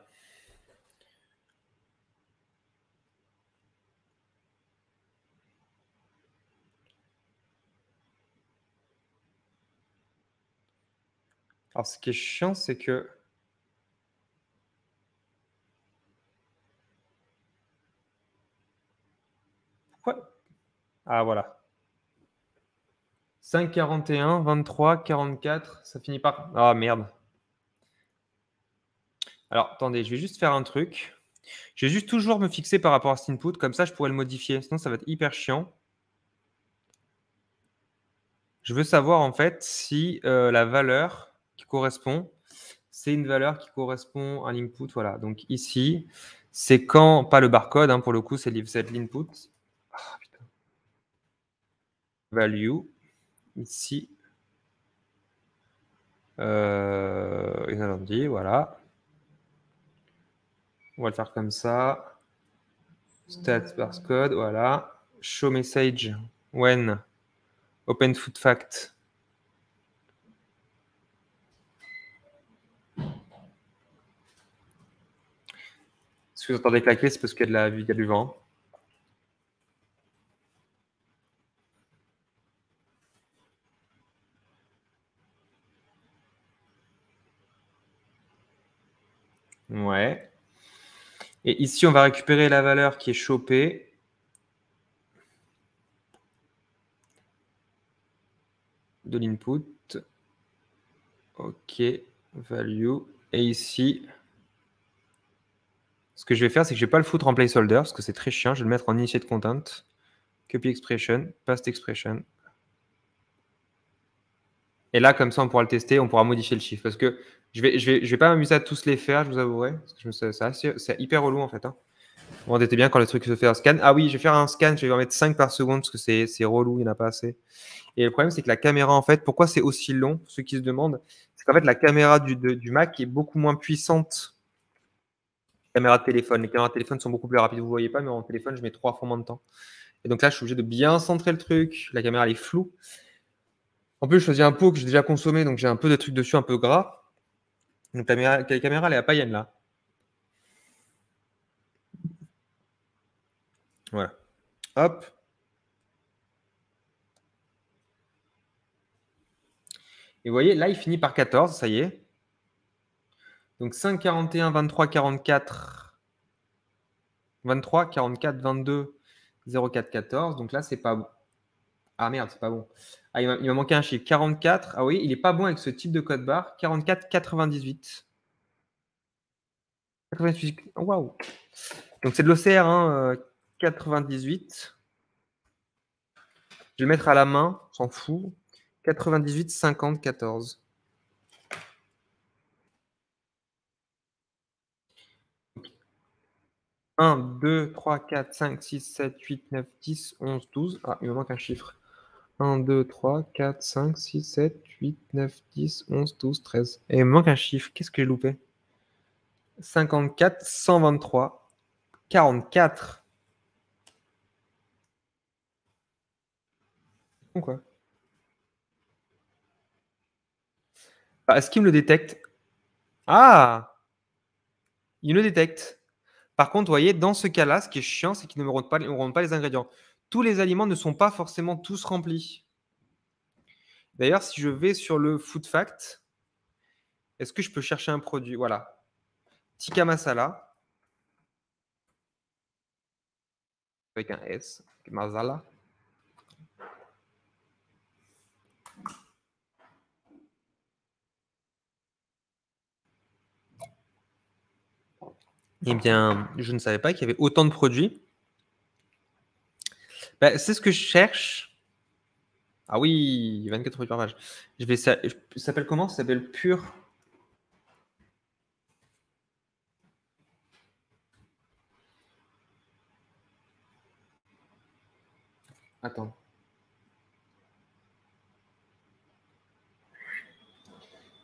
Alors, ce qui est chiant, c'est que. Pourquoi Ah, voilà. 5, 41, 23, 44, ça finit par. Ah, merde. Alors, attendez, je vais juste faire un truc. Je vais juste toujours me fixer par rapport à cet input, comme ça je pourrais le modifier, sinon ça va être hyper chiant. Je veux savoir en fait si euh, la valeur correspond, c'est une valeur qui correspond à l'input. Voilà. Donc ici, c'est quand, pas le barcode, hein, pour le coup, c'est l'input. Ah, value. Ici. et euh, dit, voilà. On va le faire comme ça. Stats barcode, voilà. Show message when open food fact. Si vous entendez claquer, c'est parce qu'il y a de la y a du vent. Ouais. Et ici, on va récupérer la valeur qui est chopée. De l'input. OK, value. Et ici, ce que je vais faire, c'est que je vais pas le foutre en placeholder, parce que c'est très chiant. Je vais le mettre en initiate content. Copy expression, past expression. Et là, comme ça, on pourra le tester, on pourra modifier le chiffre. Parce que je vais, je vais, je vais pas m'amuser à tous les faire, je vous avouerai. C'est hyper relou, en fait. Hein. Vous rendez bien quand le truc se fait un scan. Ah oui, je vais faire un scan, je vais en mettre 5 par seconde parce que c'est relou, il n'y en a pas assez. Et le problème, c'est que la caméra, en fait, pourquoi c'est aussi long Ceux qui se demandent, c'est qu'en fait, la caméra du Mac est beaucoup moins puissante caméra de téléphone. Les caméras de téléphone sont beaucoup plus rapides, vous ne voyez pas, mais en téléphone, je mets trois fois moins de temps. Et donc là, je suis obligé de bien centrer le truc. La caméra, est floue. En plus, je choisis un pot que j'ai déjà consommé, donc j'ai un peu de trucs dessus, un peu gras. Donc la caméra, la caméra elle est à païenne, là. Voilà. Hop. Et vous voyez, là, il finit par 14, ça y est. Donc 5, 41, 23, 44, 23, 44, 22, 04, 14. Donc là, c'est pas bon. Ah merde, c'est pas bon. Ah, il m'a manqué un chiffre. 44. Ah oui, il n'est pas bon avec ce type de code barre. 44, 98. 98. Waouh. Donc c'est de l'OCR, hein, 98. Euh, Je vais mettre à la main, s'en fout. 98, 50, 14. 1, 2, 3, 4, 5, 6, 7, 8, 9, 10, 11, 12. Ah, il me manque un chiffre. 1, 2, 3, 4, 5, 6, 7, 8, 9, 10, 11, 12, 13. Et il me manque un chiffre. Qu'est-ce que j'ai loupé 54, 123, 44. Pourquoi Est-ce qu'il me le détecte Ah Il me le détecte. Par contre, vous voyez, dans ce cas-là, ce qui est chiant, c'est qu'ils ne me rendent pas, pas les ingrédients. Tous les aliments ne sont pas forcément tous remplis. D'ailleurs, si je vais sur le Food Fact, est-ce que je peux chercher un produit Voilà. Tikka masala. Avec un S. Masala. Eh bien, je ne savais pas qu'il y avait autant de produits. Bah, c'est ce que je cherche. Ah oui, 24 produits par page. Je vais, ça, s'appelle comment Ça s'appelle Pure. Attends.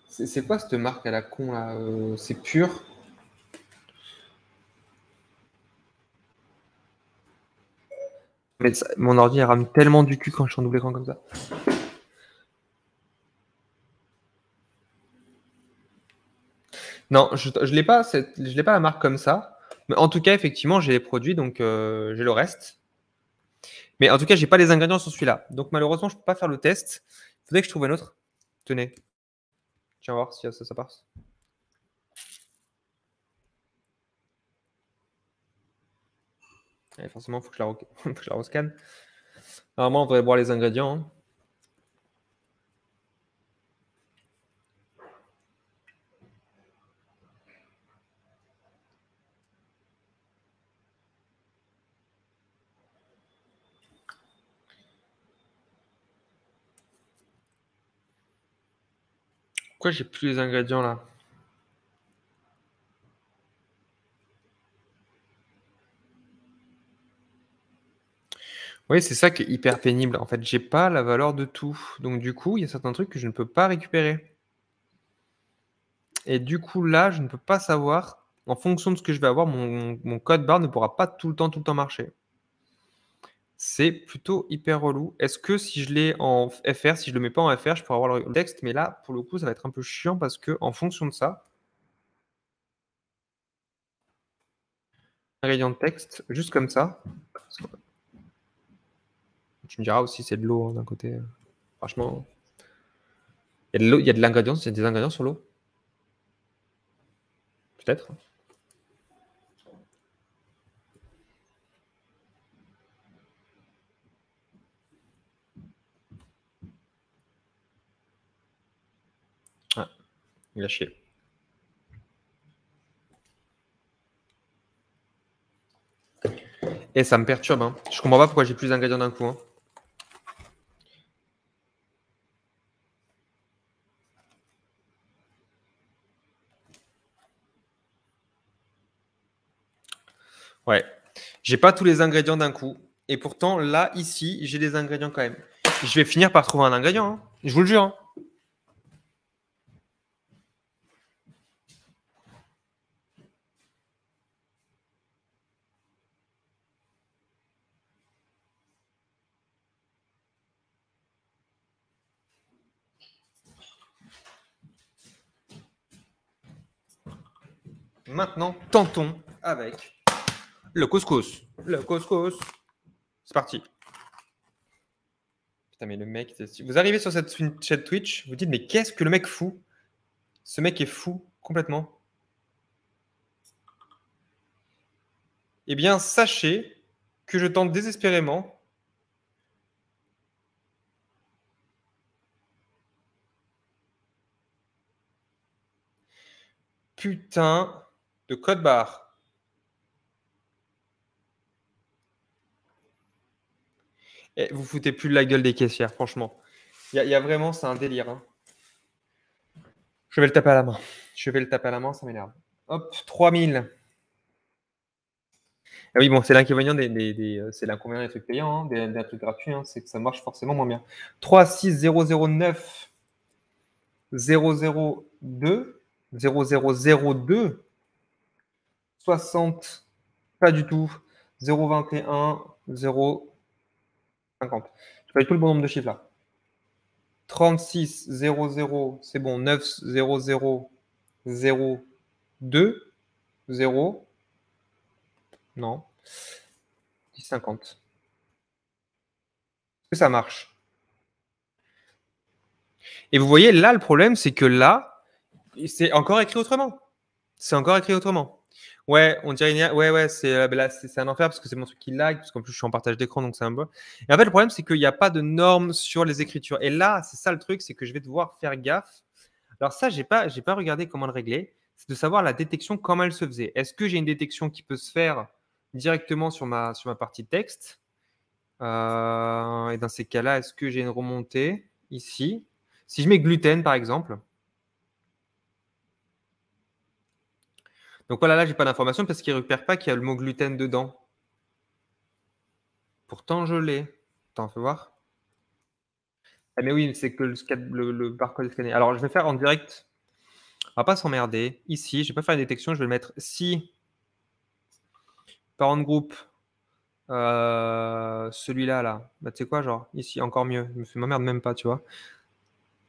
C'est quoi cette marque à la con là euh, C'est Pure mon ordi, rame tellement du cul quand je suis en double écran comme ça. Non, je ne je l'ai pas, la marque comme ça. Mais en tout cas, effectivement, j'ai les produits, donc euh, j'ai le reste. Mais en tout cas, j'ai pas les ingrédients sur celui-là. Donc malheureusement, je ne peux pas faire le test. Il faudrait que je trouve un autre. Tenez. Tiens, voir si ça, ça passe. forcément, il faut que je la, Normalement, on devrait voir les ingrédients. Hein. Pourquoi j'ai plus les ingrédients là Oui, c'est ça qui est hyper pénible. En fait, j'ai pas la valeur de tout. Donc du coup, il y a certains trucs que je ne peux pas récupérer. Et du coup, là, je ne peux pas savoir, en fonction de ce que je vais avoir, mon, code barre ne pourra pas tout le temps, tout le temps marcher. C'est plutôt hyper relou. Est-ce que si je l'ai en FR, si je le mets pas en FR, je pourrais avoir le texte, mais là, pour le coup, ça va être un peu chiant parce que en fonction de ça, rayon de texte, juste comme ça, tu me diras aussi, c'est de l'eau hein, d'un côté. Euh, franchement, il y a de l'ingrédient, il des ingrédients sur l'eau. Peut-être. Ah, il a chier. Et ça me perturbe. Hein. Je comprends pas pourquoi j'ai plus d'ingrédients d'un coup. Hein. Ouais. J'ai pas tous les ingrédients d'un coup. Et pourtant, là, ici, j'ai des ingrédients quand même. Je vais finir par trouver un ingrédient. Hein. Je vous le jure. Hein. Maintenant, tentons avec le couscous. Le couscous. C'est parti. Putain, mais le mec, si vous arrivez sur cette chaîne Twitch, vous dites, mais qu'est-ce que le mec fou Ce mec est fou complètement. Eh bien, sachez que je tente désespérément putain de code barre. Eh, vous foutez plus la gueule des caissières, franchement. Il y, a vraiment, c'est un délire. Hein. Je vais le taper à la main. Je vais le taper à la main, ça m'énerve. Hop, 3000. Ah oui, bon, c'est l'inconvénient des, des, euh, c'est des trucs payants, hein, des, trucs gratuits, hein, c'est que ça marche forcément moins bien. 3, 6, 0, 0, 2, 0, 60, pas du tout, 0, 21, 0, 50. Je pas du tout le bon nombre de chiffres là. 36 0, c'est bon, 9 0, 0, 0 2 0 non 10 50. Est-ce que ça marche Et vous voyez là le problème c'est que là c'est encore écrit autrement. C'est encore écrit autrement. Ouais, on dirait ouais ouais, euh, bah, c'est un enfer parce que c'est mon truc qui lag parce qu'en plus je suis en partage d'écran donc c'est un peu. Et en fait le problème c'est qu'il n'y a pas de normes sur les écritures. Et là c'est ça le truc, c'est que je vais devoir faire gaffe. Alors ça j'ai pas j'ai pas regardé comment le régler. C'est de savoir la détection comment elle se faisait. Est-ce que j'ai une détection qui peut se faire directement sur ma sur ma partie texte euh, Et dans ces cas-là, est-ce que j'ai une remontée ici Si je mets gluten par exemple. Donc voilà, là, j'ai pas d'information parce qu'il ne repère pas qu'il y a le mot gluten dedans. Pourtant, je l'ai. Attends, fais voir. Ah, mais oui, c'est que le, le, barcode est scanné. Alors, je vais faire en direct. On va pas s'emmerder. Ici, je vais pas faire une détection. Je vais le mettre si parent de groupe, euh, celui-là, là. Bah, tu sais quoi, genre, ici, encore mieux. Je me m'emmerde même pas, tu vois.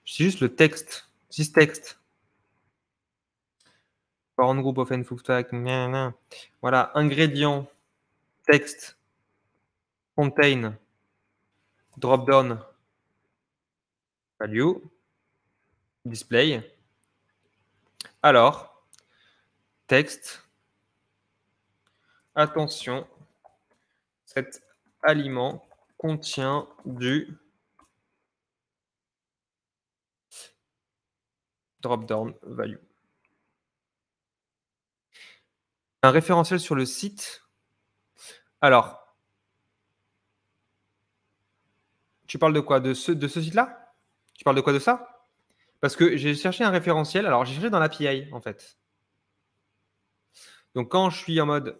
C'est juste le texte. Si ce texte, groupe Voilà, ingrédient texte, contain, dropdown, value, display. Alors, texte, attention, cet aliment contient du dropdown value. un référentiel sur le site. Alors, tu parles de quoi De ce, de ce site-là Tu parles de quoi de ça Parce que j'ai cherché un référentiel. Alors, j'ai cherché dans l'API, en fait. Donc, quand je suis en mode.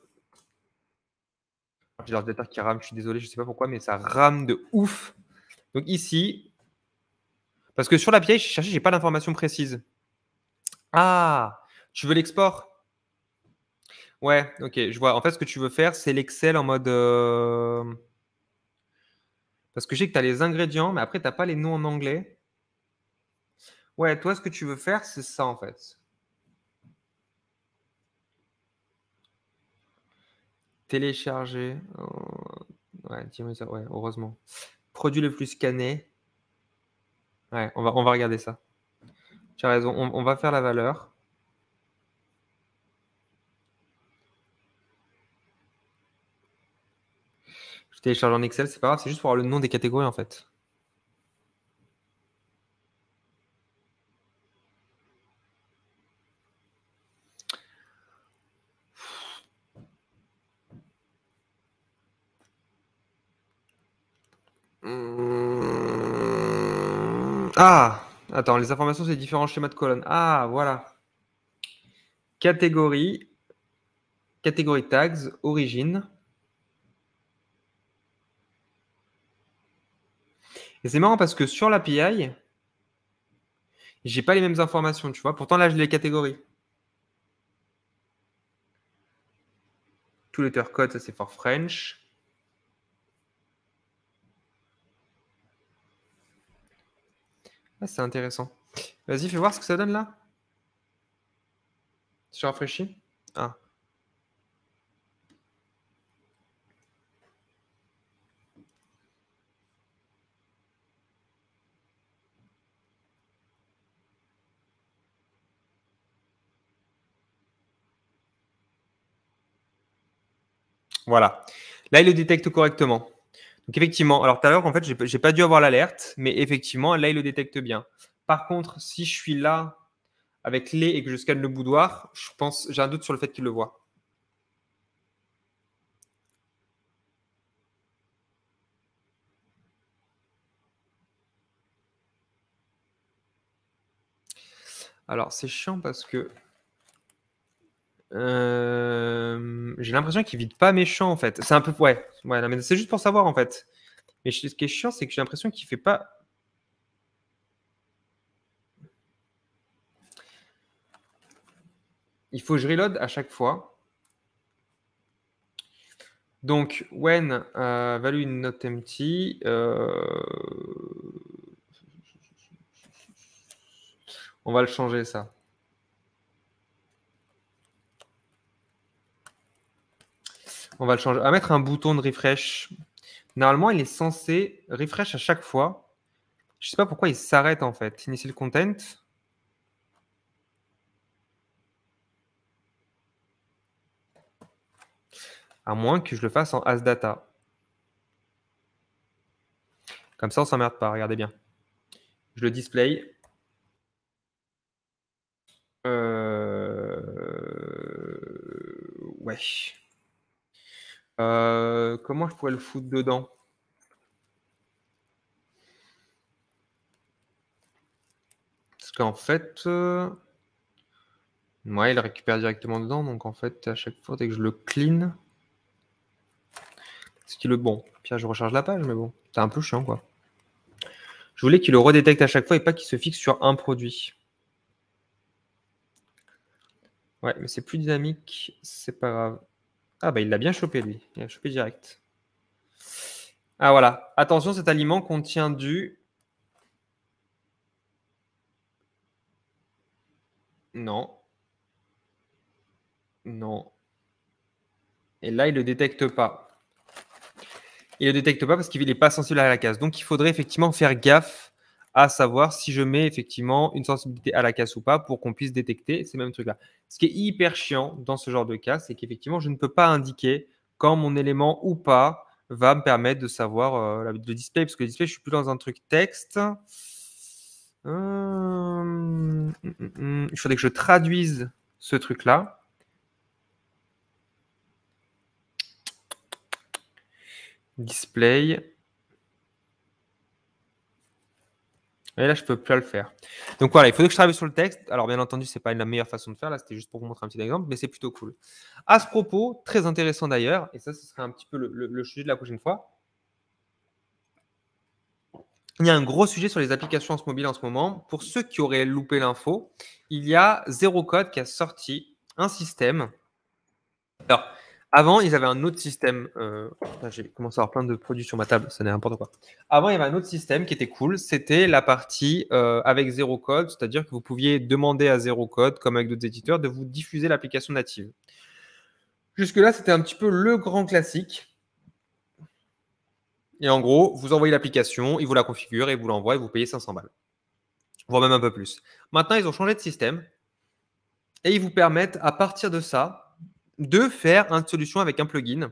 Ah, j'ai l'ordinateur qui rame, je suis désolé, je ne sais pas pourquoi, mais ça rame de ouf. Donc, ici. Parce que sur l'API, j'ai cherché, je n'ai pas d'informations précise Ah Tu veux l'export Ouais, ok, je vois. En fait, ce que tu veux faire, c'est l'Excel en mode. Euh, parce que je sais que tu as les ingrédients, mais après, tu n'as pas les noms en anglais. Ouais, toi, ce que tu veux faire, c'est ça, en fait. Télécharger. Euh, ouais, Ouais, heureusement. Produit le plus scanné. Ouais, on va, on va regarder ça. Tu as raison, on va faire la valeur. télécharge en Excel, c'est pas grave, c'est juste pour avoir le nom des catégories en fait. Mmh. Ah Attends, les informations, c'est différents schémas de colonnes. Ah, voilà. Catégorie, catégorie tags, origine. Et c'est marrant parce que sur l'API, j'ai pas les mêmes informations, tu vois. Pourtant, là, je les catégories. Tout les code, ça c'est for French. Ah, c'est intéressant. Vas-y, fais voir ce que ça donne là. Je rafraîchis. Ah. Voilà. Là, il le détecte correctement. Donc effectivement, alors tout à l'heure, en fait, je n'ai pas dû avoir l'alerte, mais effectivement, là, il le détecte bien. Par contre, si je suis là avec les et que je scanne le boudoir, je pense, j'ai un doute sur le fait qu'il le voit. Alors, c'est chiant parce que euh, j'ai l'impression qu'il vide pas méchant en fait. C'est un peu ouais, mais c'est juste pour savoir en fait. Mais ce qui est chiant, c'est que j'ai l'impression qu'il fait pas. Il faut que je reload à chaque fois. Donc, when euh, value not empty, euh, on va le changer ça. On va le changer. À mettre un bouton de refresh. Normalement, il est censé refresh à chaque fois. Je ne sais pas pourquoi il s'arrête en fait. Initial content. À moins que je le fasse en AsData. Comme ça, on ne s'emmerde pas. Regardez bien. Je le display. Euh, ouais. Euh, comment je pourrais le foutre dedans Parce qu'en fait, moi, euh, il récupère directement dedans. Donc en fait, à chaque fois, dès que je le clean, c'est qu'il le bon. Puis je recharge la page, mais bon, c'est un peu chiant quoi. Je voulais qu'il le redétecte à chaque fois et pas qu'il se fixe sur un produit. Ouais, mais c'est plus dynamique, c'est pas grave. Ah bah il l'a bien chopé lui, il a chopé direct. Ah voilà, attention, cet aliment contient du... Non. Non. Et là, il ne le détecte pas. Il ne le détecte pas parce qu'il n'est pas sensible à la case. Donc il faudrait effectivement faire gaffe à savoir si je mets effectivement une sensibilité à la casse ou pas pour qu'on puisse détecter ces mêmes trucs-là. Ce qui est hyper chiant dans ce genre de cas, c'est qu'effectivement, je ne peux pas indiquer quand mon élément ou pas va me permettre de savoir euh, le display, parce que display, je suis plus dans un truc texte. Hum, il faudrait que je traduise ce truc-là. Display. Et là, je peux plus le faire. Donc voilà, il faudrait que je travaille sur le texte. Alors bien entendu, c'est pas la meilleure façon de faire. Là, c'était juste pour vous montrer un petit exemple, mais c'est plutôt cool. À ce propos, très intéressant d'ailleurs, et ça, ce serait un petit peu le, sujet de la prochaine fois. Il y a un gros sujet sur les applications mobile en ce moment. Pour ceux qui auraient loupé l'info, il y a Zéro Code qui a sorti un système. Alors, avant, ils avaient un autre système. Euh, j'ai commencé à avoir plein de produits sur ma table, ça n'est n'importe quoi. Avant, il y avait un autre système qui était cool. C'était la partie euh, avec zéro code, c'est-à-dire que vous pouviez demander à zéro code, comme avec d'autres éditeurs, de vous diffuser l'application native. Jusque-là, c'était un petit peu le grand classique. Et en gros, vous envoyez l'application, ils vous la configurent et vous l'envoient et vous payez 500 balles, voire même un peu plus. Maintenant, ils ont changé de système et ils vous permettent, à partir de ça, de faire une solution avec un plugin.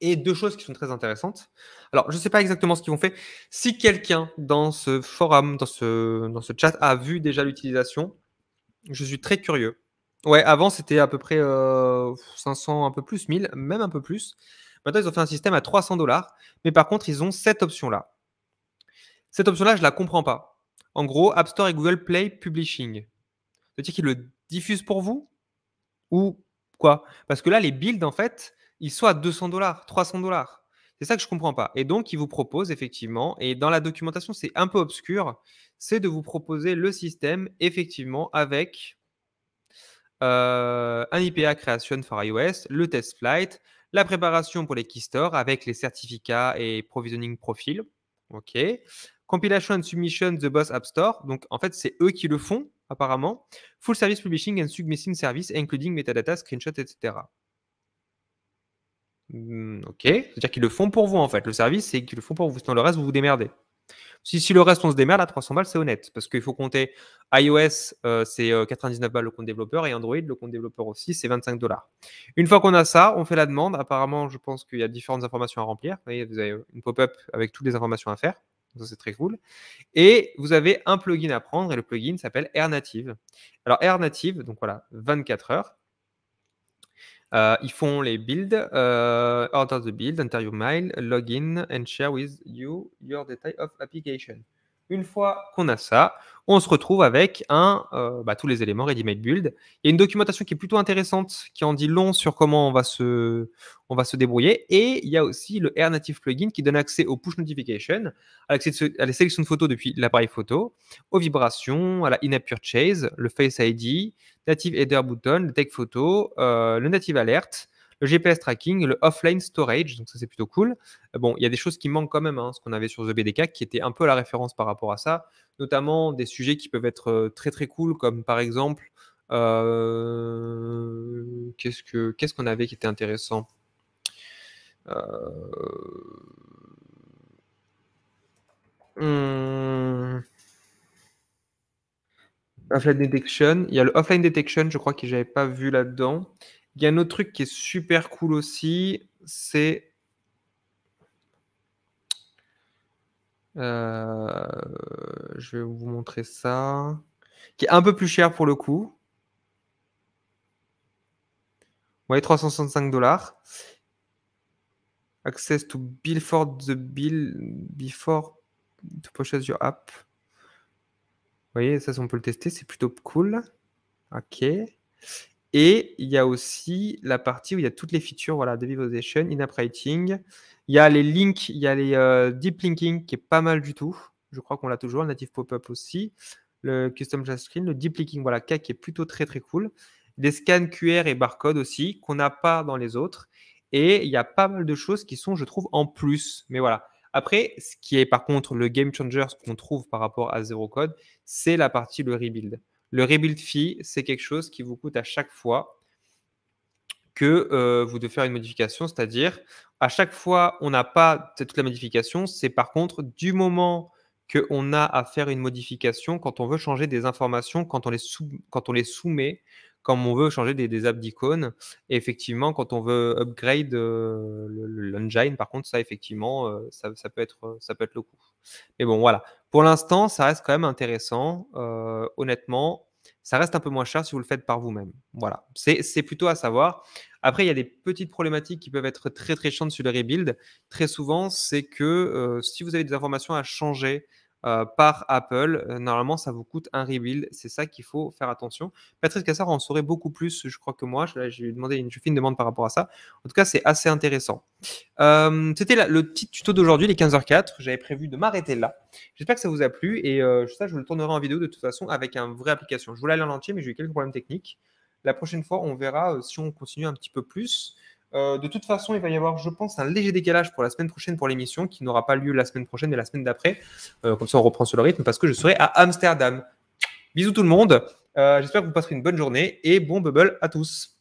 Et deux choses qui sont très intéressantes. Alors, je ne sais pas exactement ce qu'ils vont faire. Si quelqu'un dans ce forum, dans ce, dans ce chat, a vu déjà l'utilisation, je suis très curieux. Ouais, avant, c'était à peu près 500, euh, un peu plus, 1000, même un peu plus. Maintenant, ils ont fait un système à 300 dollars. Mais par contre, ils ont cette option-là. Cette option-là, je ne la comprends pas. En gros, App Store et Google Play Publishing. C'est-à-dire qu'ils le diffusent pour vous ou parce que là, les builds, en fait, ils sont à 200 dollars, 300 dollars. C'est ça que je ne comprends pas. Et donc, ils vous proposent effectivement, et dans la documentation, c'est un peu obscur, c'est de vous proposer le système effectivement avec euh, un IPA Creation for iOS, le test flight, la préparation pour les stores avec les certificats et provisioning profil. OK. Compilation and submission the Boss App Store. Donc, en fait, c'est eux qui le font apparemment. Full Service Publishing and submission Service, including metadata, screenshot, etc. Hmm, ok, c'est-à-dire qu'ils le font pour vous en fait. Le service, c'est qu'ils le font pour vous. Sinon, le reste, vous vous démerdez. Si, si le reste, on se démerde, à 300 balles, c'est honnête. Parce qu'il faut compter iOS, euh, c'est 99 euh, balles le compte développeur, et Android, le compte développeur aussi, c'est 25 dollars. Une fois qu'on a ça, on fait la demande. Apparemment, je pense qu'il y a différentes informations à remplir. Vous, voyez, vous avez une pop-up avec toutes les informations à faire c'est très cool. Et vous avez un plugin à prendre et le plugin s'appelle Air Native. Alors Air Native, donc voilà, 24 heures. Euh, ils font les builds, euh, order the build, enter your mail, login and share with you your detail of application. Une fois qu'on a ça, on se retrouve avec un, euh, bah, tous les éléments ready-made build. Il y a une documentation qui est plutôt intéressante, qui en dit long sur comment on va se, débrouiller. Et il y a aussi le Air Native Plugin qui donne accès aux push notifications, à, à la sélection de photos depuis l'appareil photo, aux vibrations, à la in-app purchase, le Face ID, Native Header Button, le Tech Photo, euh, le Native Alert, le GPS tracking, le offline storage, donc ça c'est plutôt cool. Euh, bon, il y a des choses qui manquent quand même, hein, ce qu'on avait sur The BDK qui était un peu la référence par rapport à ça, notamment des sujets qui peuvent être euh, très très cool, comme par exemple, euh, qu'est-ce qu'on avait qui était intéressant hmm. Offline detection, il y a le offline detection, je crois que j'avais pas vu là-dedans. Il y a un autre truc qui est super cool aussi, c'est. Euh, je vais vous montrer ça. Qui est un peu plus cher pour le coup. Ouais, 365 dollars. Access to bill for the bill before to purchase your app. Vous voyez, ça, on peut le tester, c'est plutôt cool. Ok. Et il y a aussi la partie où il y a toutes les features, voilà, de Vivosation, in-app Il y a les links, il y a les euh, deep linking qui est pas mal du tout. Je crois qu'on l'a toujours, le native pop-up aussi, le custom screen, le deep linking, voilà, qui est plutôt très très cool. Des scans QR et barcode aussi qu'on n'a pas dans les autres. Et il y a pas mal de choses qui sont, je trouve, en plus. Mais voilà. Après, ce qui est par contre le game changer, ce qu'on trouve par rapport à Zero Code, c'est la partie le rebuild. Le rebuild fee, c'est quelque chose qui vous coûte à chaque fois que euh, vous devez faire une modification, c'est-à-dire à chaque fois on n'a pas toute la modification, c'est par contre du moment qu'on a à faire une modification, quand on veut changer des informations, quand on les, soumet, quand on veut changer des, apps d'icônes, effectivement quand on veut upgrade euh, l'engine, par contre ça effectivement euh, ça, peut être, ça peut être le coup. Mais bon voilà, pour l'instant, ça reste quand même intéressant. Euh, honnêtement, ça reste un peu moins cher si vous le faites par vous-même. Voilà, c'est plutôt à savoir. Après, il y a des petites problématiques qui peuvent être très très chiantes sur le rebuild. Très souvent, c'est que euh, si vous avez des informations à changer, euh, par Apple. Euh, normalement, ça vous coûte un rebuild. C'est ça qu'il faut faire attention. Patrice Cassard en saurait beaucoup plus, je crois, que moi. Je, lui j'ai demandé une, demande par rapport à ça. En tout cas, c'est assez intéressant. Euh, c'était le petit tuto d'aujourd'hui, les 15h04. J'avais prévu de m'arrêter là. J'espère que ça vous a plu. Et ça, je le tournerai en vidéo de toute façon avec une vraie application. Je voulais aller en entier, mais j'ai eu quelques problèmes techniques. La prochaine fois, on verra si on continue un petit peu plus. Euh, de toute façon, il va y avoir, je pense, un léger décalage pour la semaine prochaine pour l'émission qui n'aura pas lieu la semaine prochaine mais la semaine d'après. Euh, comme ça, on reprend sur le rythme parce que je serai à Amsterdam. Bisous tout le monde. Euh, j'espère que vous passerez une bonne journée et bon bubble à tous.